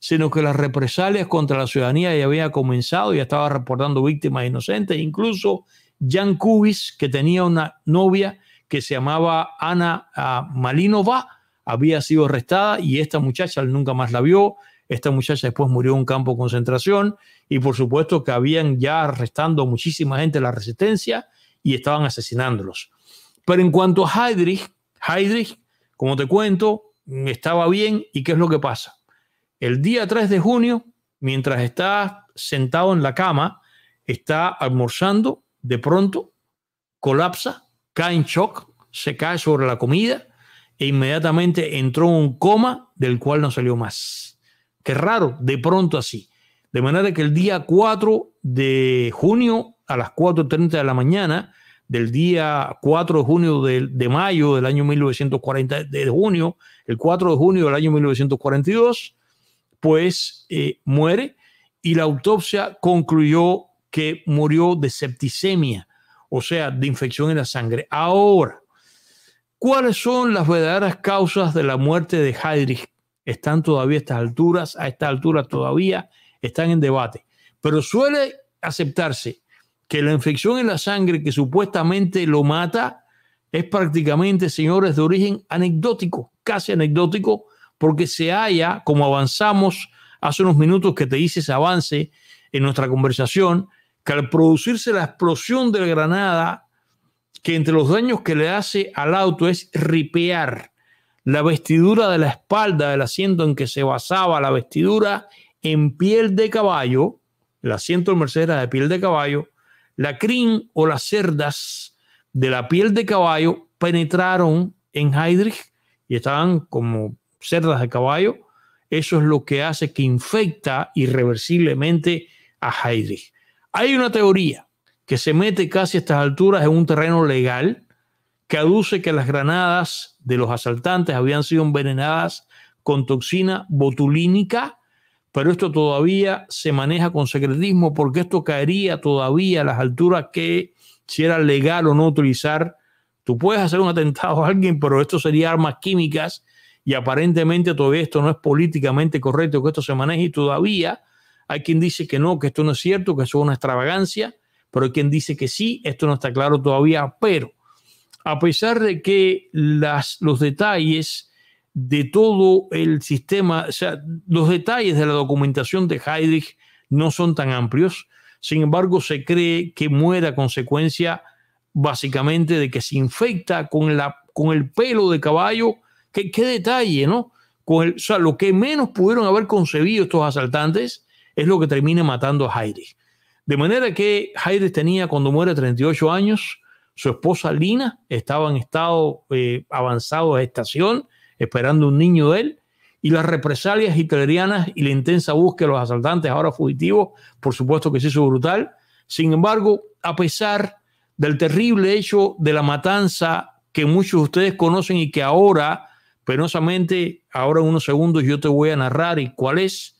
sino que las represalias contra la ciudadanía ya había comenzado, y estaba reportando víctimas inocentes, incluso Jan Kubis, que tenía una novia que se llamaba Ana ah, Malinova, había sido arrestada y esta muchacha nunca más la vio, esta muchacha después murió en un campo de concentración y por supuesto que habían ya arrestando muchísima gente la resistencia y estaban asesinándolos. Pero en cuanto a Heydrich, Heydrich, como te cuento, estaba bien y ¿qué es lo que pasa? El día 3 de junio, mientras está sentado en la cama, está almorzando, de pronto colapsa, cae en shock, se cae sobre la comida e inmediatamente entró en un coma del cual no salió más. Qué raro, de pronto así. De manera que el día 4 de junio a las 4.30 de la mañana, del día 4 de junio de, mayo del año 1940, de junio, el 4 de junio del año 1942, pues eh, muere y la autopsia concluyó que murió de septicemia, o sea, de infección en la sangre. Ahora, ¿cuáles son las verdaderas causas de la muerte de Heydrich están todavía a estas alturas, a estas alturas todavía están en debate. Pero suele aceptarse que la infección en la sangre que supuestamente lo mata es prácticamente, señores, de origen anecdótico, casi anecdótico, porque se halla, como avanzamos hace unos minutos que te hice ese avance en nuestra conversación, que al producirse la explosión de la granada, que entre los daños que le hace al auto es ripear, la vestidura de la espalda del asiento en que se basaba la vestidura en piel de caballo, el asiento del Mercedes de piel de caballo, la crin o las cerdas de la piel de caballo penetraron en Heydrich y estaban como cerdas de caballo. Eso es lo que hace que infecta irreversiblemente a Heydrich. Hay una teoría que se mete casi a estas alturas en un terreno legal, que aduce que las granadas de los asaltantes habían sido envenenadas con toxina botulínica, pero esto todavía se maneja con secretismo porque esto caería todavía a las alturas que si era legal o no utilizar. Tú puedes hacer un atentado a alguien, pero esto sería armas químicas y aparentemente todavía esto no es políticamente correcto que esto se maneje y todavía hay quien dice que no, que esto no es cierto, que eso es una extravagancia, pero hay quien dice que sí, esto no está claro todavía, pero a pesar de que los detalles de todo el sistema, o sea, los detalles de la documentación de Heydrich no son tan amplios, sin embargo se cree que muera a consecuencia básicamente de que se infecta con, el pelo de caballo, qué detalle, ¿no? Con o sea, lo que menos pudieron haber concebido estos asaltantes es lo que termina matando a Heydrich. De manera que Heydrich tenía cuando muere 38 años, su esposa Lina estaba en estado eh, avanzado de estación esperando un niño de él. Y las represalias hitlerianas y la intensa búsqueda de los asaltantes, ahora fugitivos, por supuesto que se hizo brutal. Sin embargo, a pesar del terrible hecho de la matanza que muchos de ustedes conocen y que ahora, penosamente, ahora en unos segundos yo te voy a narrar y cuál es,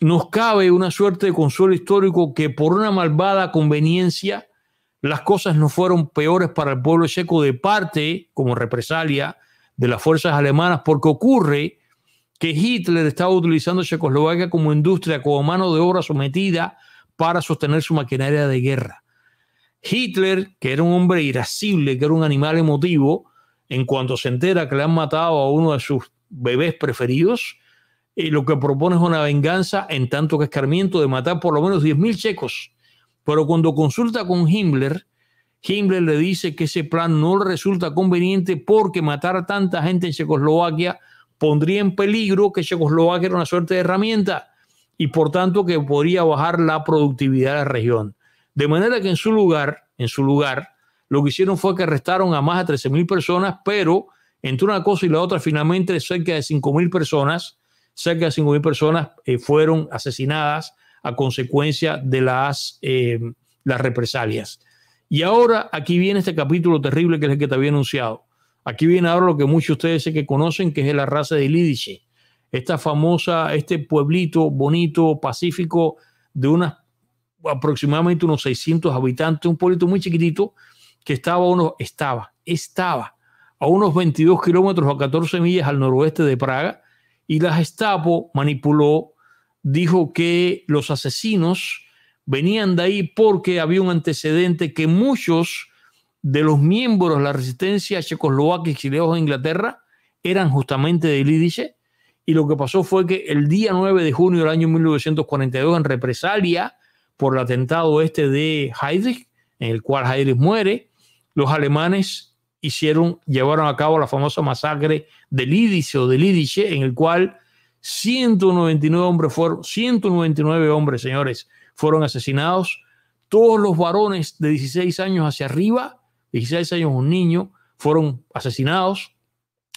nos cabe una suerte de consuelo histórico que por una malvada conveniencia las cosas no fueron peores para el pueblo checo de parte, como represalia, de las fuerzas alemanas, porque ocurre que Hitler estaba utilizando Checoslovaquia como industria, como mano de obra sometida para sostener su maquinaria de guerra. Hitler, que era un hombre irascible, que era un animal emotivo, en cuanto se entera que le han matado a uno de sus bebés preferidos, eh, lo que propone es una venganza en tanto que escarmiento de matar por lo menos 10.000 checos pero cuando consulta con Himmler, Himmler le dice que ese plan no le resulta conveniente porque matar a tanta gente en Checoslovaquia pondría en peligro que Checoslovaquia era una suerte de herramienta y por tanto que podría bajar la productividad de la región. De manera que en su lugar, en su lugar, lo que hicieron fue que arrestaron a más de 13.000 personas, pero entre una cosa y la otra, finalmente cerca de 5.000 personas, cerca de 5.000 personas eh, fueron asesinadas a consecuencia de las, eh, las represalias. Y ahora aquí viene este capítulo terrible que es el que te había anunciado. Aquí viene ahora lo que muchos de ustedes sé que conocen, que es la raza de Lidice. Esta famosa, este pueblito bonito, pacífico, de unas aproximadamente unos 600 habitantes, un pueblito muy chiquitito que estaba, uno, estaba, estaba a unos 22 kilómetros o 14 millas al noroeste de Praga y la Gestapo manipuló dijo que los asesinos venían de ahí porque había un antecedente que muchos de los miembros de la resistencia checoslovaca y exiliados de Inglaterra eran justamente de Lidice, Y lo que pasó fue que el día 9 de junio del año 1942, en represalia por el atentado este de Heydrich, en el cual Heydrich muere, los alemanes hicieron, llevaron a cabo la famosa masacre de Lidice o de Lidice, en el cual 199 hombres fueron, 199 hombres, señores, fueron asesinados. Todos los varones de 16 años hacia arriba, 16 años un niño, fueron asesinados,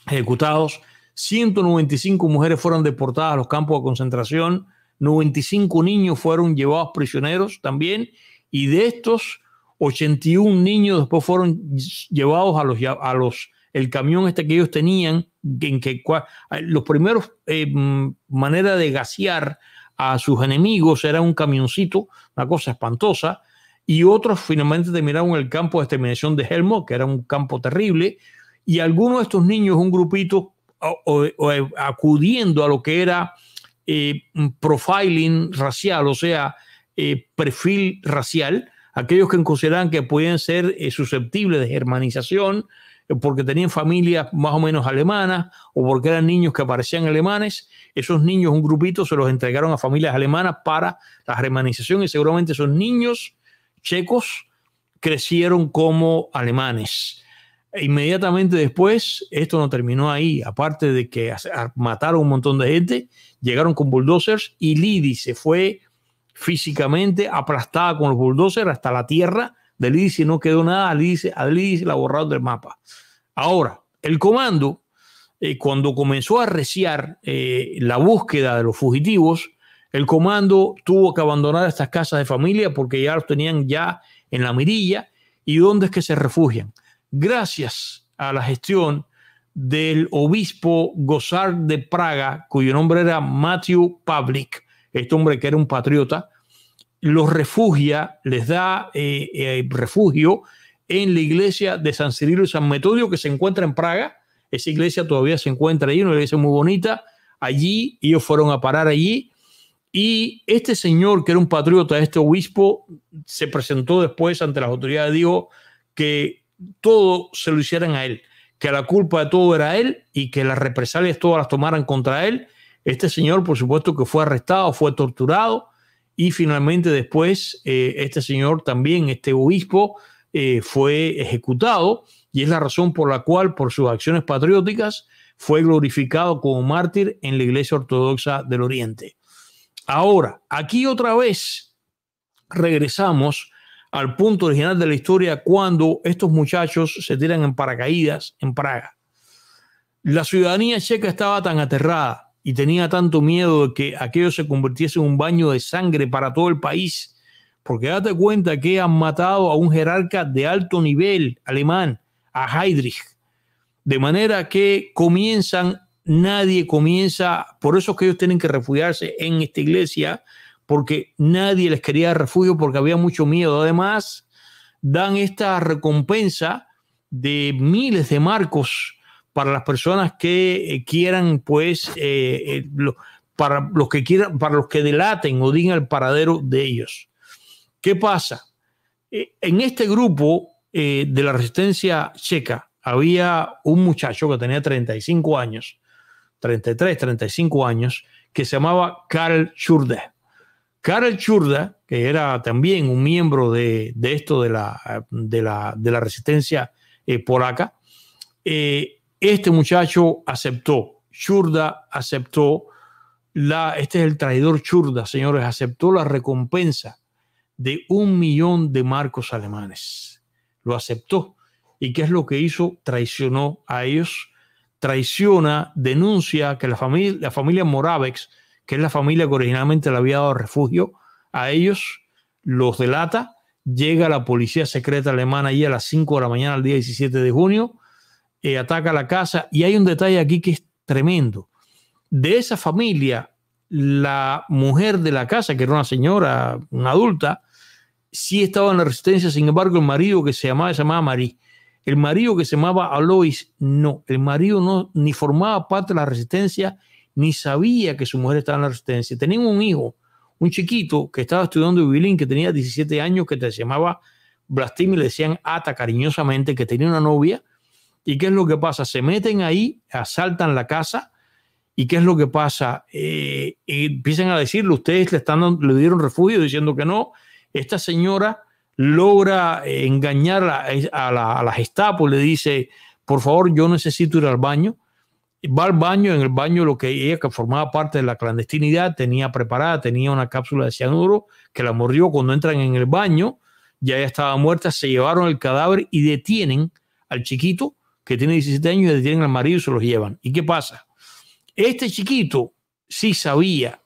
ejecutados. 195 mujeres fueron deportadas a los campos de concentración. 95 niños fueron llevados prisioneros también. Y de estos, 81 niños después fueron llevados a los, a los el camión este que ellos tenían, en que eh, los primeros eh, mm, manera de gasear a sus enemigos era un camioncito, una cosa espantosa, y otros finalmente terminaron en el campo de exterminación de Helmut, que era un campo terrible, y algunos de estos niños, un grupito eh, acudiendo a lo que era profiling racial, o sea, perfil racial, aquellos que consideran que pueden ser susceptibles de germanización, porque tenían familias más o menos alemanas o porque eran niños que aparecían alemanes, esos niños, un grupito, se los entregaron a familias alemanas para la germanización y seguramente esos niños checos crecieron como alemanes. E inmediatamente después, esto no terminó ahí, aparte de que mataron un montón de gente, llegaron con bulldozers y Lidi se fue físicamente aplastada con los bulldozers hasta la tierra de no quedó nada, a la borraron del mapa. Ahora, el comando, eh, cuando comenzó a arreciar eh, la búsqueda de los fugitivos, el comando tuvo que abandonar estas casas de familia porque ya los tenían ya en la mirilla. ¿Y dónde es que se refugian? Gracias a la gestión del obispo Gozar de Praga, cuyo nombre era Matthew Pavlik, este hombre que era un patriota, los refugia, les da eh, eh, refugio en la iglesia de San Cirilo y San Metodio que se encuentra en Praga. Esa iglesia todavía se encuentra ahí, una iglesia muy bonita. Allí ellos fueron a parar allí y este señor que era un patriota, este obispo, se presentó después ante las autoridades, digo que todo se lo hicieran a él, que la culpa de todo era él y que las represalias todas las tomaran contra él. Este señor, por supuesto, que fue arrestado, fue torturado y finalmente después, eh, este señor también, este obispo, eh, fue ejecutado y es la razón por la cual, por sus acciones patrióticas, fue glorificado como mártir en la Iglesia Ortodoxa del Oriente. Ahora, aquí otra vez regresamos al punto original de la historia cuando estos muchachos se tiran en paracaídas en Praga. La ciudadanía checa estaba tan aterrada y tenía tanto miedo de que aquello se convirtiese en un baño de sangre para todo el país, porque date cuenta que han matado a un jerarca de alto nivel alemán, a Heydrich. De manera que comienzan, nadie comienza, por eso es que ellos tienen que refugiarse en esta iglesia, porque nadie les quería refugio porque había mucho miedo. Además, dan esta recompensa de miles de marcos para las personas que eh, quieran, pues, eh, eh, para los que quieran, para los que delaten o digan el paradero de ellos. ¿Qué pasa? en este grupo de la resistencia checa había un muchacho que tenía 35 años, 33, 35 años, que se llamaba Karl Schurde. Karl Schurde, que era también un miembro de, esto de la, de la, resistencia polaca, eh, este muchacho aceptó, Churda aceptó la, este es el traidor Churda, señores, aceptó la recompensa de un millón de marcos alemanes. Lo aceptó. ¿Y qué es lo que hizo? Traicionó a ellos, traiciona, denuncia que la familia, la familia Moravex, que es la familia que originalmente le había dado refugio, a ellos los delata, llega la policía secreta alemana allí a las 5 de la mañana, el día 17 de junio, eh, ataca la casa. Y hay un detalle aquí que es tremendo. De esa familia, la mujer de la casa, que era una señora, una adulta, sí estaba en la resistencia, sin embargo, el marido que se llamaba, se llamaba Marí. El marido que se llamaba Alois, no, el marido no, ni formaba parte de la resistencia, ni sabía que su mujer estaba en la resistencia. Tenían un hijo, un chiquito que estaba estudiando violín, que tenía 17 años, que se llamaba Blastín y le decían Ata cariñosamente, que tenía una novia ¿Y qué es lo que pasa? Se meten ahí, asaltan la casa. ¿Y qué es lo que pasa? Eh, empiezan a decirle, ustedes le, están, le dieron refugio diciendo que no. Esta señora logra eh, engañar a, la, Gestapo, le dice, por favor, yo necesito ir al baño. Va al baño, en el baño lo que ella, que formaba parte de la clandestinidad, tenía preparada, tenía una cápsula de cianuro que la mordió cuando entran en el baño, ya ella estaba muerta, se llevaron el cadáver y detienen al chiquito que tiene 17 años y detienen al marido y se los llevan. ¿Y qué pasa? Este chiquito sí sabía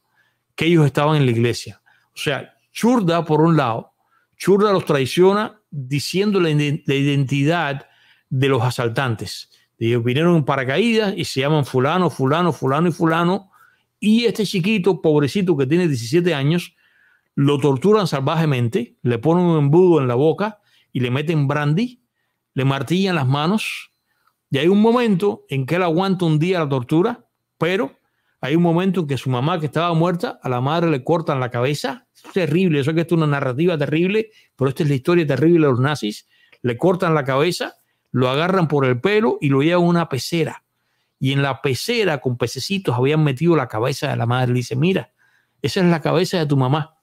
que ellos estaban en la iglesia. O sea, Churda, por un lado, Churda los traiciona diciendo la, identidad de los asaltantes. Ellos vinieron en paracaídas y se llaman fulano, fulano, fulano y fulano. Y este chiquito, pobrecito, que tiene 17 años, lo torturan salvajemente, le ponen un embudo en la boca y le meten brandy, le martillan las manos y hay un momento en que él aguanta un día la tortura, pero hay un momento en que su mamá, que estaba muerta, a la madre le cortan la cabeza. Es terrible, eso que esto es una narrativa terrible, pero esta es la historia terrible de los nazis. Le cortan la cabeza, lo agarran por el pelo y lo llevan a una pecera. Y en la pecera, con pececitos, habían metido la cabeza de la madre. Le dice, mira, esa es la cabeza de tu mamá.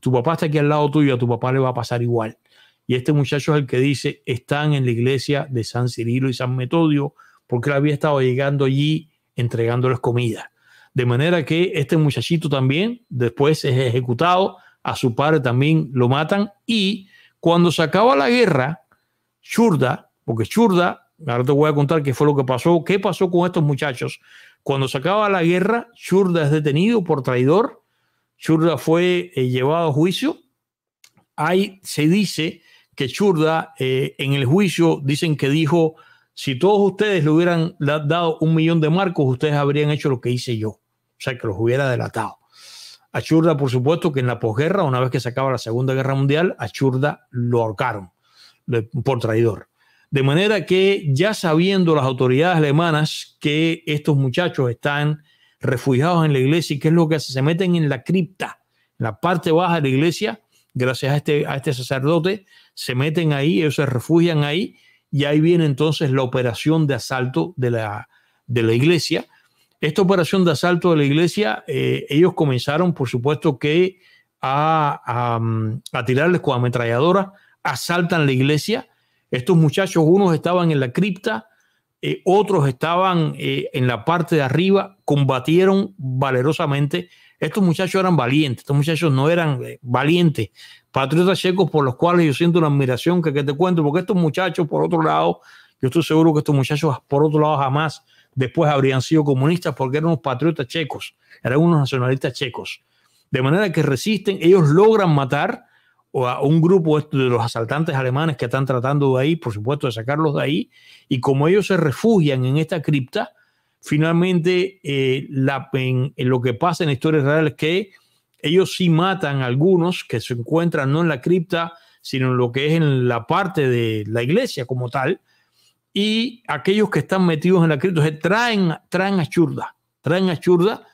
Tu papá está aquí al lado tuyo, a tu papá le va a pasar igual. Y este muchacho es el que dice, están en la iglesia de San Cirilo y San Metodio, porque él había estado llegando allí entregándoles comida. De manera que este muchachito también después es ejecutado, a su padre también lo matan y cuando se acaba la guerra, Churda, porque Churda, ahora te voy a contar qué fue lo que pasó, qué pasó con estos muchachos. Cuando se acaba la guerra, Churda es detenido por traidor, Churda fue eh, llevado a juicio. Ahí se dice que Churda eh, en el juicio dicen que dijo, si todos ustedes le hubieran dado un millón de marcos, ustedes habrían hecho lo que hice yo, o sea, que los hubiera delatado. A Churda, por supuesto, que en la posguerra, una vez que se acaba la Segunda Guerra Mundial, a Churda lo ahorcaron por traidor. De manera que ya sabiendo las autoridades alemanas que estos muchachos están refugiados en la iglesia y que es lo que se meten en la cripta, en la parte baja de la iglesia, gracias a este, a este sacerdote, se meten ahí, ellos se refugian ahí y ahí viene entonces la operación de asalto de la, de la iglesia. Esta operación de asalto de la iglesia, eh, ellos comenzaron, por supuesto, que mm, a, tirarles con ametralladora, asaltan la iglesia. Estos muchachos, unos estaban en la cripta, eh, otros estaban eh, en la parte de arriba, combatieron valerosamente. Estos muchachos eran valientes, estos muchachos no eran valientes, patriotas checos por los cuales yo siento una admiración que, te cuento, porque estos muchachos, por otro lado, yo estoy seguro que estos muchachos, por otro lado, jamás después habrían sido comunistas porque eran unos patriotas checos, eran unos nacionalistas checos. De manera que resisten, ellos logran matar a un grupo de los asaltantes alemanes que están tratando de ahí, por supuesto, de sacarlos de ahí, y como ellos se refugian en esta cripta, finalmente eh, en, lo que pasa en la historia real es que ellos sí matan a algunos que se encuentran no en la cripta, sino en lo que es en la parte de la iglesia como tal. Y aquellos que están metidos en la cripta se traen, traen a Churda, traen a Churda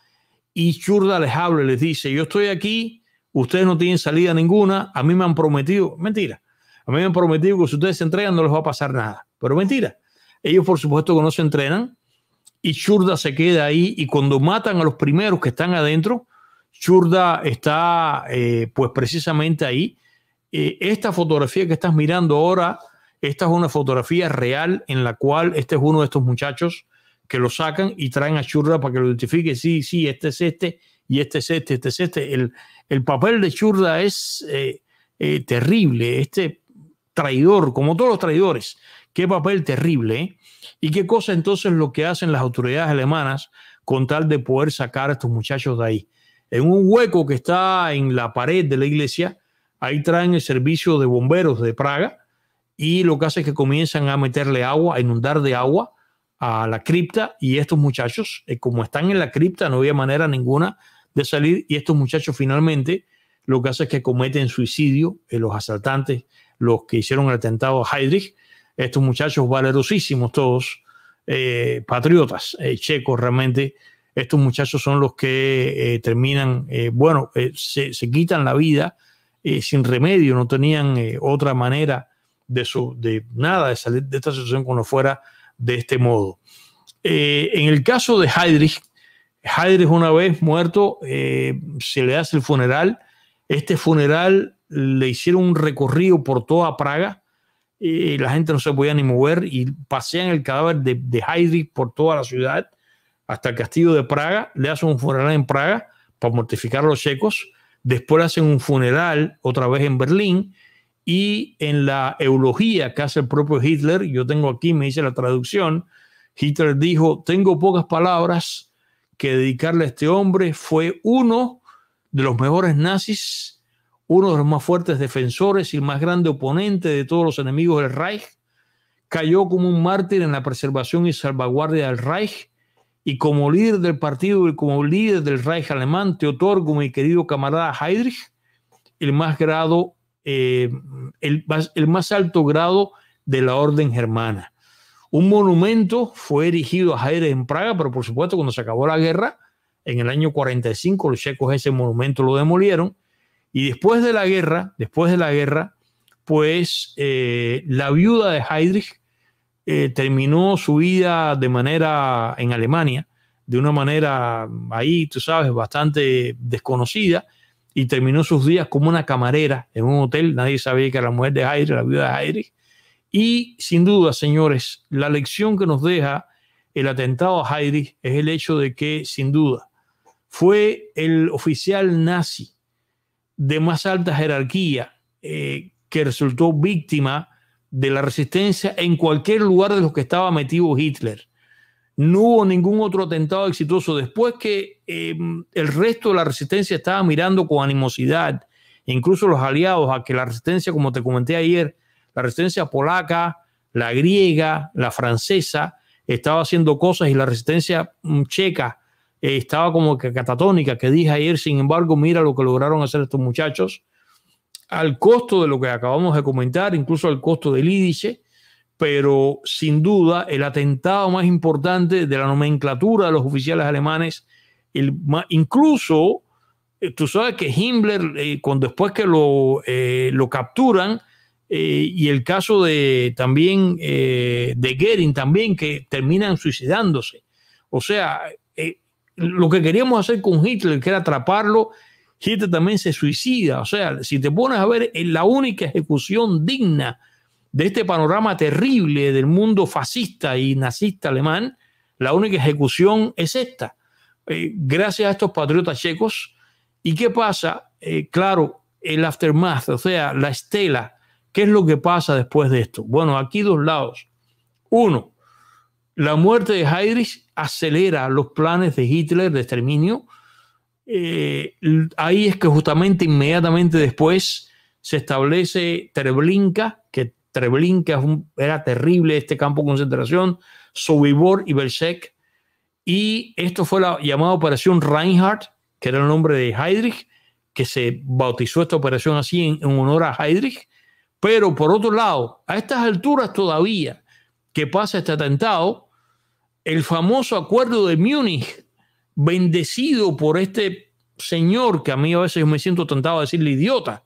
y Churda les habla, les dice, yo estoy aquí, ustedes no tienen salida ninguna, a mí me han prometido, mentira, a mí me han prometido que si ustedes se entregan no les va a pasar nada, pero mentira. Ellos por supuesto que no se entrenan, y Churda se queda ahí y cuando matan a los primeros que están adentro, Churda está eh, pues precisamente ahí. Eh, esta fotografía que estás mirando ahora, esta es una fotografía real en la cual este es uno de estos muchachos que lo sacan y traen a Churda para que lo identifique. Sí, sí, este es este y este es este, este es este. El, el papel de Churda es eh, terrible. Este traidor, como todos los traidores, qué papel terrible. ¿Y qué cosa entonces lo que hacen las autoridades alemanas con tal de poder sacar a estos muchachos de ahí? en un hueco que está en la pared de la iglesia, ahí traen el servicio de bomberos de Praga y lo que hace es que comienzan a meterle agua, a inundar de agua a la cripta y estos muchachos, eh, como están en la cripta, no había manera ninguna de salir y estos muchachos finalmente lo que hace es que cometen suicidio, eh, los asaltantes, los que hicieron el atentado a Heydrich, estos muchachos valerosísimos todos, eh, patriotas checos realmente, estos muchachos son los que eh, terminan, eh, bueno, eh, se, quitan la vida sin remedio, no tenían otra manera de, su, de nada, de salir de esta situación cuando fuera de este modo. en el caso de Heydrich, Heydrich una vez muerto, se le hace el funeral, este funeral le hicieron un recorrido por toda Praga, la gente no se podía ni mover y pasean el cadáver de, de Heydrich por toda la ciudad hasta el castillo de Praga, le hacen un funeral en Praga para mortificar a los checos, después le hacen un funeral otra vez en Berlín y en la eulogía que hace el propio Hitler, yo tengo aquí, me dice la traducción, Hitler dijo, tengo pocas palabras que dedicarle a este hombre, fue uno de los mejores nazis, uno de los más fuertes defensores y más grande oponente de todos los enemigos del Reich, cayó como un mártir en la preservación y salvaguardia del Reich, y como líder del partido y como líder del Reich alemán, te otorgo, mi querido camarada Heydrich, el más grado, eh, el, más alto grado de la orden germana. Un monumento fue erigido a Heydrich en Praga, pero por supuesto cuando se acabó la guerra, en el año 45 los checos ese monumento lo demolieron y después de la guerra, después de la guerra, pues eh, la viuda de Heydrich eh, terminó su vida de manera en Alemania, de una manera ahí, tú sabes, bastante desconocida, y terminó sus días como una camarera en un hotel. Nadie sabía que era la mujer de Heidrich la viuda de Heidrich Y sin duda, señores, la lección que nos deja el atentado a Heidrich es el hecho de que, sin duda, fue el oficial nazi de más alta jerarquía eh, que resultó víctima de la resistencia en cualquier lugar de los que estaba metido Hitler. No hubo ningún otro atentado exitoso después que em, el resto de la resistencia estaba mirando con animosidad, incluso los aliados, a que la resistencia, como te comenté ayer, la resistencia polaca, la griega, la francesa, estaba haciendo cosas y la resistencia mm, checa eh, estaba como que catatónica, que dije ayer, sin embargo, mira lo que lograron hacer estos muchachos al costo de lo que acabamos de comentar, incluso al costo del ídice, pero sin duda el atentado más importante de la nomenclatura de los oficiales alemanes, incluso eh, tú sabes que Himmler, eh, después que lo, eh, lo capturan, y el caso de también de Goering también, que terminan suicidándose. O sea, lo que queríamos hacer con Hitler, que era atraparlo Hitler también se suicida. O sea, si te pones a ver en la única ejecución digna de este panorama terrible del mundo fascista y nazista alemán, la única ejecución es esta. Eh, gracias a estos patriotas checos. ¿Y qué pasa? Eh, claro, el aftermath, o sea, la estela. ¿Qué es lo que pasa después de esto? Bueno, aquí dos lados. Uno, la muerte de Heydrich acelera los planes de Hitler de exterminio eh, ahí es que justamente inmediatamente después se establece Treblinka, que Treblinka era terrible este campo de concentración, Sobibor y Belzec y esto fue la llamada Operación Reinhardt, que era el nombre de Heydrich, que se bautizó esta operación así en, en honor a Heydrich, pero por otro lado, a estas alturas todavía que pasa este atentado, el famoso acuerdo de Múnich bendecido por este señor que a mí a veces me siento tentado a decirle idiota,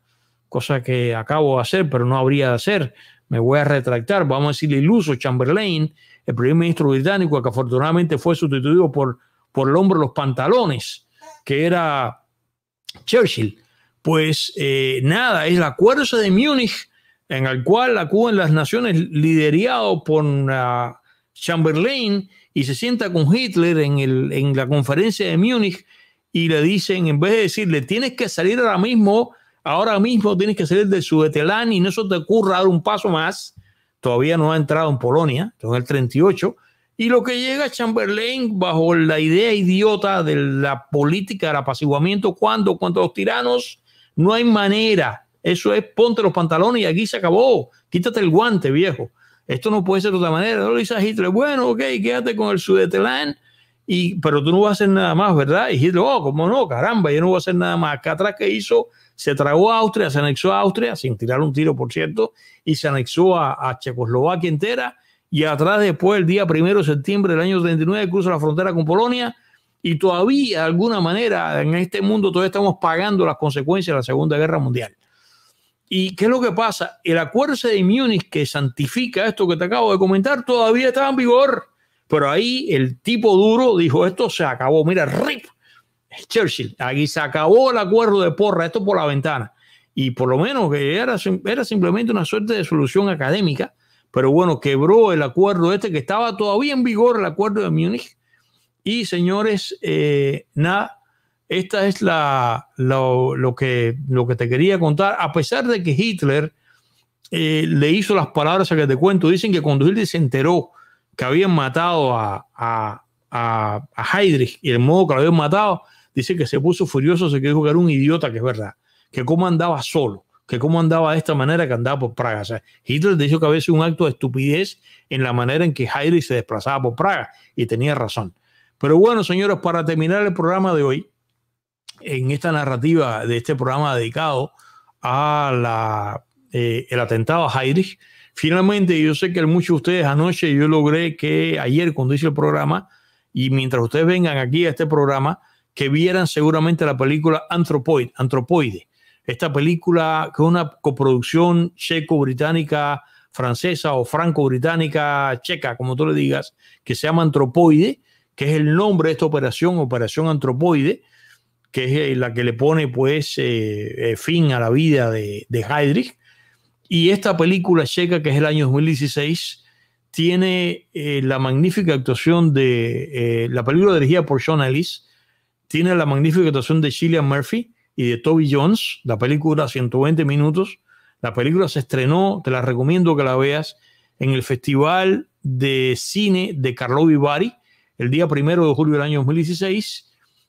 cosa que acabo de hacer, pero no habría de hacer. Me voy a retractar, vamos a decirle iluso, Chamberlain, el primer ministro británico, que afortunadamente fue sustituido por, por el hombre de los pantalones, que era Churchill. Pues eh, nada, es la fuerza de Múnich en el cual acuden las naciones liderado por ah, Chamberlain y se sienta con Hitler en, la conferencia de Múnich y le dicen, en vez de decirle, tienes que salir ahora mismo, ahora mismo tienes que salir de Sudetelán y no se te ocurra dar un paso más, todavía no ha entrado en Polonia, en el 38, y lo que llega a Chamberlain bajo la idea idiota de la política del apaciguamiento, cuando cuando los tiranos no hay manera, eso es ponte los pantalones y aquí se acabó, quítate el guante viejo. Esto no puede ser de otra manera. No lo dice a Hitler, bueno, ok, quédate con el Sudetenland, y, pero tú no vas a hacer nada más, ¿verdad? Y Hitler, oh, cómo no, caramba, yo no voy a hacer nada más. Acá atrás que hizo, se tragó a Austria, se anexó a Austria, sin tirar un tiro, por cierto, y se anexó a, Checoslovaquia entera, y atrás después, el día primero de septiembre del año 39, cruza la frontera con Polonia, y todavía, de alguna manera, en este mundo todavía estamos pagando las consecuencias de la Segunda Guerra Mundial. ¿Y qué es lo que pasa? El acuerdo de Múnich que santifica esto que te acabo de comentar todavía estaba en vigor. Pero ahí el tipo duro dijo, esto se acabó. Mira, RIP, Churchill, aquí se acabó el acuerdo de porra, esto por la ventana. Y por lo menos que era, simplemente una suerte de solución académica, pero bueno, quebró el acuerdo este que estaba todavía en vigor, el acuerdo de Múnich. Y señores, eh, nada, esta es la, lo, que, lo que te quería contar, a pesar de que Hitler eh, le hizo las palabras a que te cuento, dicen que cuando Hitler se enteró que habían matado a, a, a, Heydrich y el modo que lo habían matado, dice que se puso furioso, se dijo que era un idiota, que es verdad, que cómo andaba solo, que cómo andaba de esta manera que andaba por Praga. O sea, Hitler dijo que había sido un acto de estupidez en la manera en que Heydrich se desplazaba por Praga y tenía razón. Pero bueno, señores, para terminar el programa de hoy, en esta narrativa de este programa dedicado a la, eh, el atentado a Heydrich. Finalmente, yo sé que muchos de ustedes anoche yo logré que ayer cuando hice el programa y mientras ustedes vengan aquí a este programa, que vieran seguramente la película Anthropoid, Antropoide. Esta película que es una coproducción checo-británica, francesa o franco-británica, checa, como tú le digas, que se llama Antropoide, que es el nombre de esta operación, Operación Antropoide, que es eh, la que le pone pues eh, eh, fin a la vida de, de Heydrich. Y esta película checa, que es el año 2016, tiene la magnífica actuación de la película dirigida por Sean Ellis, tiene la magnífica actuación de Gillian Murphy y de Toby Jones, la película 120 minutos. La película se estrenó, te la recomiendo que la veas, en el Festival de Cine de Carlo Vivari, el día primero de julio del año 2016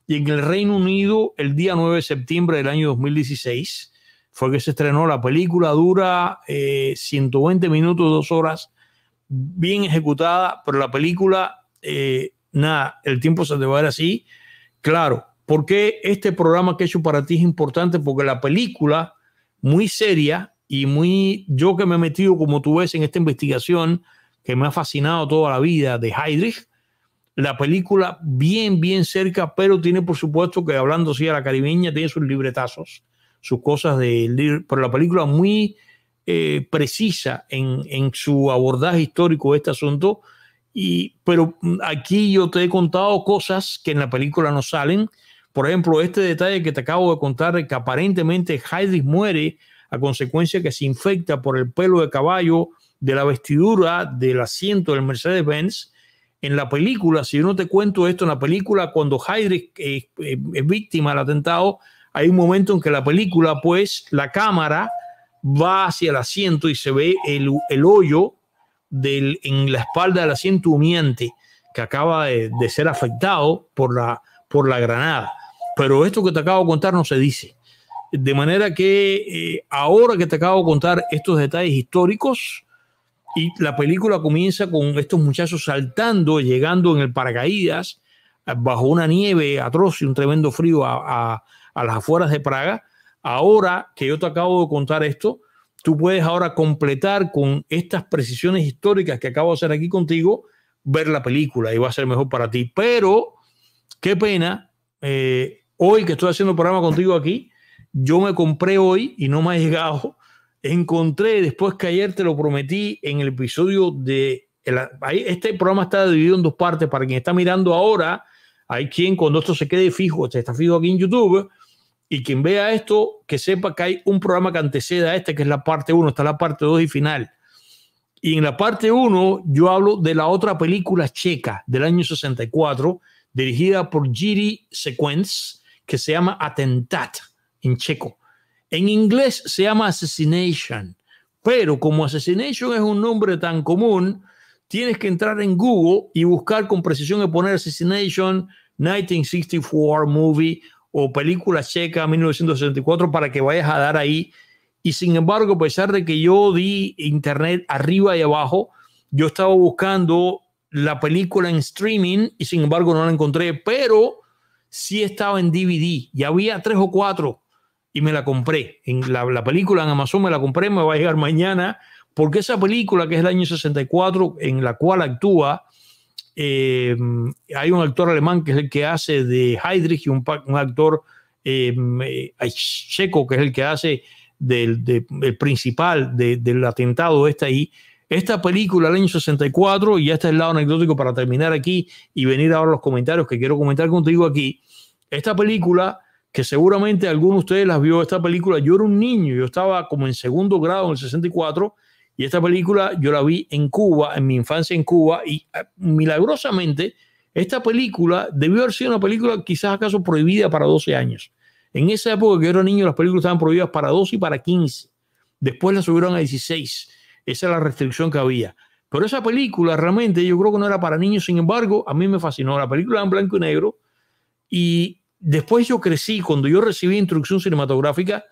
y en el Reino Unido el día 9 de septiembre del año 2016 fue que se estrenó la película, dura 120 eh, minutos, dos horas, bien ejecutada, pero la película, eh, nada, el tiempo se te va a ir así, claro. porque este programa que he hecho para ti es importante? Porque la película, muy seria y muy, yo que me he metido, como tú ves, en esta investigación que me ha fascinado toda la vida de Heydrich, la película bien, bien cerca, pero tiene por supuesto que hablando así a la caribeña, tiene sus libretazos, sus cosas de... Pero la película muy eh, precisa en, su abordaje histórico de este asunto, y, pero aquí yo te he contado cosas que en la película no salen. Por ejemplo, este detalle que te acabo de contar, que aparentemente Heidi muere a consecuencia que se infecta por el pelo de caballo de la vestidura del asiento del Mercedes-Benz en la película, si yo no te cuento esto en la película, cuando Heidrich eh, eh, es víctima del atentado, hay un momento en que la película, pues, la cámara va hacia el asiento y se ve el, el hoyo del, en la espalda del asiento humiente que acaba de, de, ser afectado por la, por la granada. Pero esto que te acabo de contar no se dice. De manera que eh, ahora que te acabo de contar estos detalles históricos, y la película comienza con estos muchachos saltando, llegando en el paracaídas, eh, bajo una nieve atroz y un tremendo frío a, las afueras de Praga. Ahora que yo te acabo de contar esto, tú puedes ahora completar con estas precisiones históricas que acabo de hacer aquí contigo, ver la película y va a ser mejor para ti. Pero, qué pena, eh, hoy que estoy haciendo el programa contigo aquí, yo me compré hoy y no me ha llegado encontré, después que ayer te lo prometí, en el episodio de... este programa está dividido en dos partes. Para quien está mirando ahora, hay quien cuando esto se quede fijo, se está fijo aquí en YouTube, y quien vea esto, que sepa que hay un programa que antecede a este, que es la parte 1, está la parte 2 y final. Y en la parte 1 yo hablo de la otra película checa del año 64, dirigida por Giri Sequence, que se llama Atentat en checo. En inglés se llama assassination, pero como assassination es un nombre tan común, tienes que entrar en Google y buscar con precisión y poner assassination 1964 movie o película checa 1964 para que vayas a dar ahí. Y sin embargo, a pesar de que yo di internet arriba y abajo, yo estaba buscando la película en streaming y sin embargo no la encontré, pero sí estaba en DVD y había tres o cuatro y me la compré. En la, película en Amazon me la compré, me va a llegar mañana, porque esa película que es del año 64, en la cual actúa, eh, hay un actor alemán que es el que hace de Heydrich y un, un actor eh, eh, checo que es el que hace del, principal del atentado este ahí. Esta película del año 64, y ya este es el lado anecdótico para terminar aquí y venir ahora a los comentarios que quiero comentar contigo aquí. Esta película que seguramente alguno de ustedes las vio esta película. Yo era un niño, yo estaba como en segundo grado en el 64 y esta película yo la vi en Cuba, en mi infancia en Cuba y ah, milagrosamente esta película debió haber sido una película quizás acaso prohibida para 12 años. En esa época que yo era niño las películas estaban prohibidas para 12 y para 15. Después la subieron a 16. Esa era la restricción que había. Pero esa película realmente yo creo que no era para niños, sin embargo, a mí me fascinó. La película en blanco y negro y Después yo crecí, cuando yo recibí instrucción cinematográfica,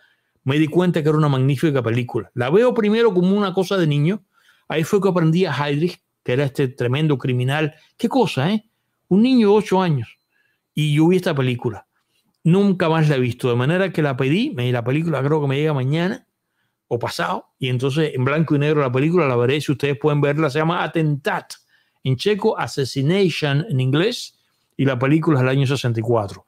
me di cuenta que era una magnífica película. La veo primero como una cosa de niño. Ahí fue que aprendí a Heydrich, que era este tremendo criminal. Qué cosa, ¿eh? Un niño de ocho años. Y yo vi esta película. Nunca más la he visto. De manera que la pedí, me, la película creo que me llega mañana o pasado. Y entonces en blanco y negro la película la veré. Si ustedes pueden verla, se llama Atentat. En checo, Assassination en inglés. Y la película es del año 64.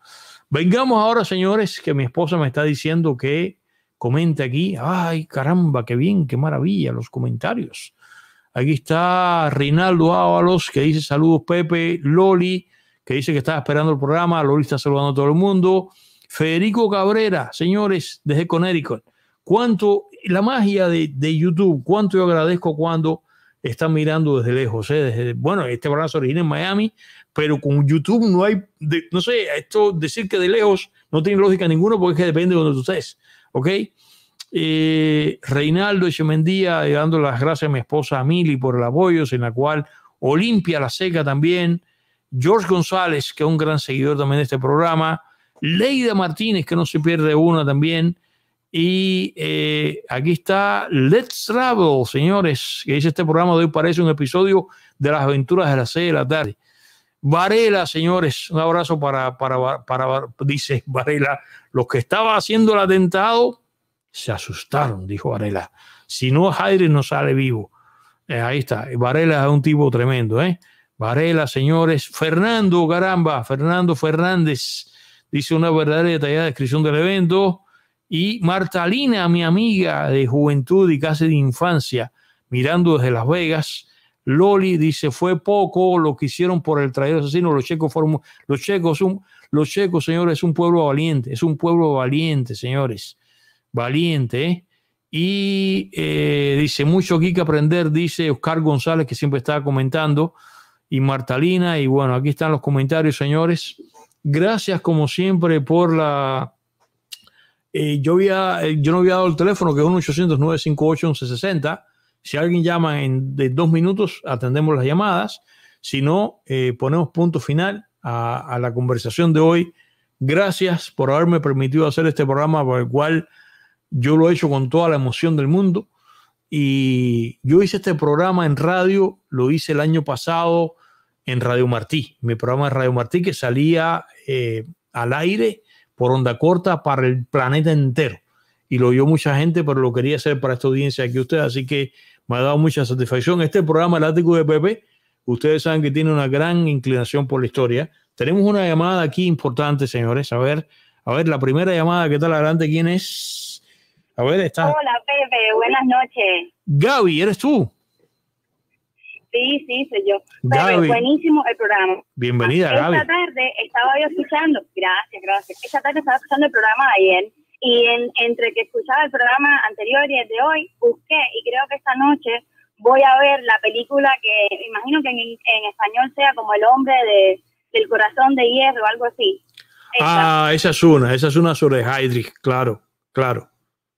Vengamos ahora, señores, que mi esposa me está diciendo que comente aquí. Ay, caramba, qué bien, qué maravilla los comentarios. Aquí está Rinaldo Ábalos que dice saludos Pepe, Loli, que dice que estaba esperando el programa, Loli está saludando a todo el mundo. Federico Cabrera, señores, desde Connecticut. Cuánto, la magia de, YouTube, cuánto yo agradezco cuando están mirando desde lejos. Eh? bueno, este programa se origina en Miami, pero con YouTube no hay, no sé, esto decir que de lejos no tiene lógica ninguna porque es que depende de donde tú estés, ¿ok? Eh, Reinaldo Echemendía, eh, dando las gracias a mi esposa Amili por el apoyo, en la cual Olimpia La Seca también, George González, que es un gran seguidor también de este programa, Leida Martínez, que no se pierde una también, y eh, aquí está Let's Travel, señores, que dice este programa de hoy parece un episodio de las aventuras de las seis de la tarde. Varela, señores, un abrazo para, para, dice Varela, los que estaba haciendo el atentado se asustaron, dijo Varela. Si no, Jaire no sale vivo. Eh, ahí está, Varela es un tipo tremendo, ¿eh? Varela, señores. Fernando, caramba, Fernando Fernández, dice una verdadera detallada descripción del evento. Y Martalina, mi amiga de juventud y casi de infancia, mirando desde Las Vegas, Loli dice, fue poco lo que hicieron por el traidor asesino, los checos fueron, los checos, los checos, señores, es un pueblo valiente, es un pueblo valiente, señores, valiente, ¿eh? Y eh, dice, mucho aquí que aprender, dice Oscar González, que siempre estaba comentando, y Martalina, y bueno, aquí están los comentarios, señores. Gracias, como siempre, por la... Eh, yo, había, yo no había dado el teléfono, que es 1 800 958 1160 si alguien llama en de dos minutos, atendemos las llamadas. Si no, eh, ponemos punto final a, la conversación de hoy. Gracias por haberme permitido hacer este programa por el cual yo lo he hecho con toda la emoción del mundo. Y yo hice este programa en radio, lo hice el año pasado en Radio Martí, mi programa de Radio Martí que salía eh, al aire por onda corta para el planeta entero. Y lo vio mucha gente, pero lo quería hacer para esta audiencia aquí ustedes. Así que me ha dado mucha satisfacción. Este programa, el ático de Pepe, ustedes saben que tiene una gran inclinación por la historia. Tenemos una llamada aquí importante, señores. A ver, a ver, la primera llamada, ¿qué tal adelante? ¿Quién es? A ver, está. Hola, Pepe, buenas noches. Gaby, ¿eres tú? Sí, sí, soy yo. Gaby. buenísimo el programa. Bienvenida, Gaby. Esta tarde estaba yo escuchando, gracias, gracias. Esta tarde estaba escuchando el programa de ayer y entre que escuchaba el programa anterior y el de hoy, busqué y creo que esta noche voy a ver la película que imagino que en, español sea como El hombre de, del corazón de hierro o algo así. Ah, esa es una, esa es una sobre Heidrich, claro, claro,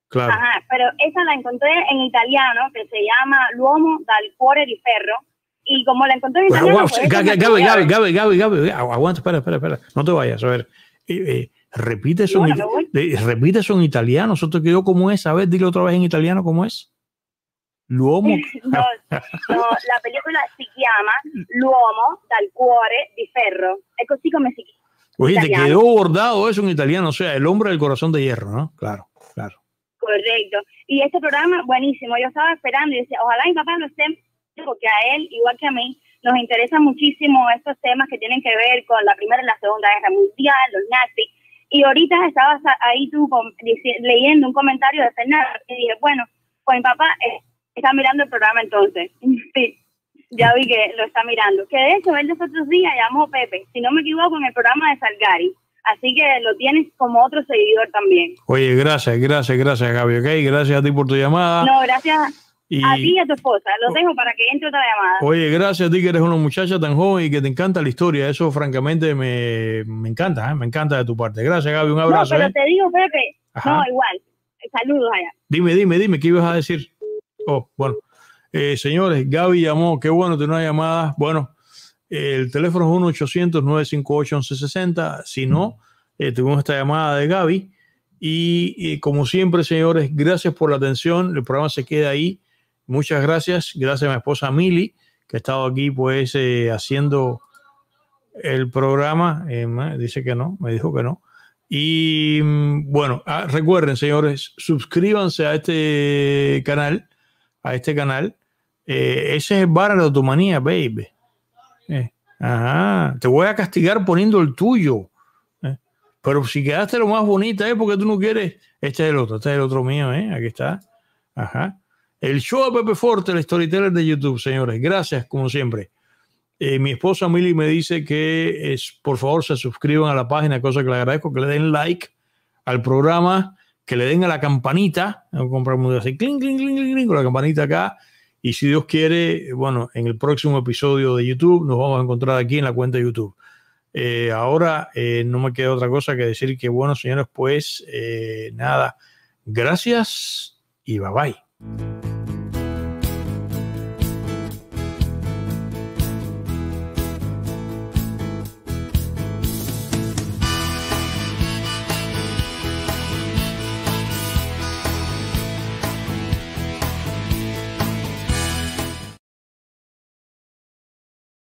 claro. pero esa la encontré en italiano que se llama L'uomo dal cuore di ferro. Y como la encontré en italiano. Gabe, Gabe, Gabe, aguanta, espera, espera, espera. No te vayas, a ver. Eh, eh, Repite eso, en, italiano. Eso te quedó como es. A ver, dile otra vez en italiano cómo es. L'uomo. [LAUGHS] la película se llama L'uomo dal cuore di ferro. Es así como Oye, te quedó bordado eso en italiano. O sea, el hombre del corazón de hierro, ¿no? Claro, claro. Correcto. Y este programa, buenísimo. Yo estaba esperando y decía, ojalá mi papá no esté, porque a él, igual que a mí, nos interesan muchísimo estos temas que tienen que ver con la Primera y la Segunda Guerra Mundial, los nazis y ahorita estabas ahí tú leyendo un comentario de Fernanda y dije, bueno, pues mi papá eh, está mirando el programa entonces. [LAUGHS] Sí, ya vi que lo está mirando. Que de hecho, él los otros días llamó Pepe, si no me equivoco, en el programa de Salgari. Así que lo tienes como otro seguidor también. Oye, gracias, gracias, gracias, Gaby, ¿ok? Gracias a ti por tu llamada. No, gracias y... A ti y a tu esposa. Los oh. dejo para que entre otra llamada. Oye, gracias a ti que eres una muchacha tan joven y que te encanta la historia. Eso, francamente, me, encanta, ¿eh? me encanta de tu parte. Gracias, Gaby. Un abrazo. No, pero ¿eh? te digo, Pepe. No, igual. Saludos allá. Dime, dime, dime, ¿qué ibas a decir? Oh, bueno. Eh, señores, Gaby llamó. Qué bueno tener una llamada. Bueno, el teléfono es 1 800 958 1160 Si no, tuvimos esta llamada de Gaby. Y como siempre, señores, gracias por la atención. El programa se queda ahí Muchas gracias. Gracias a mi esposa Mili, que ha estado aquí pues eh, haciendo el programa. Eh, dice que no, me dijo que no. Y mm, bueno, ah, recuerden, señores, suscríbanse a este canal, a este canal. Eh, ese es el bar de Otomanía, baby. ajá, te voy a castigar poniendo el tuyo. Pero si quedaste lo más bonita, ¿eh? porque tú no quieres. Este es el otro, este es el otro mío, ¿eh? Aquí está. Ajá. El show a Pepe Forte, el storyteller de YouTube, señores. Gracias, como siempre. Eh, mi esposa Milly me dice que es, por favor se suscriban a la página, cosa que le agradezco, que le den like al programa, que le den a la campanita, compramos así, clink, clink, con la campanita acá. Y si Dios quiere, bueno, en el próximo episodio de YouTube nos vamos a encontrar aquí en la cuenta de YouTube. Eh, ahora eh, no me queda otra cosa que decir que, bueno, señores, pues nada, gracias y bye bye.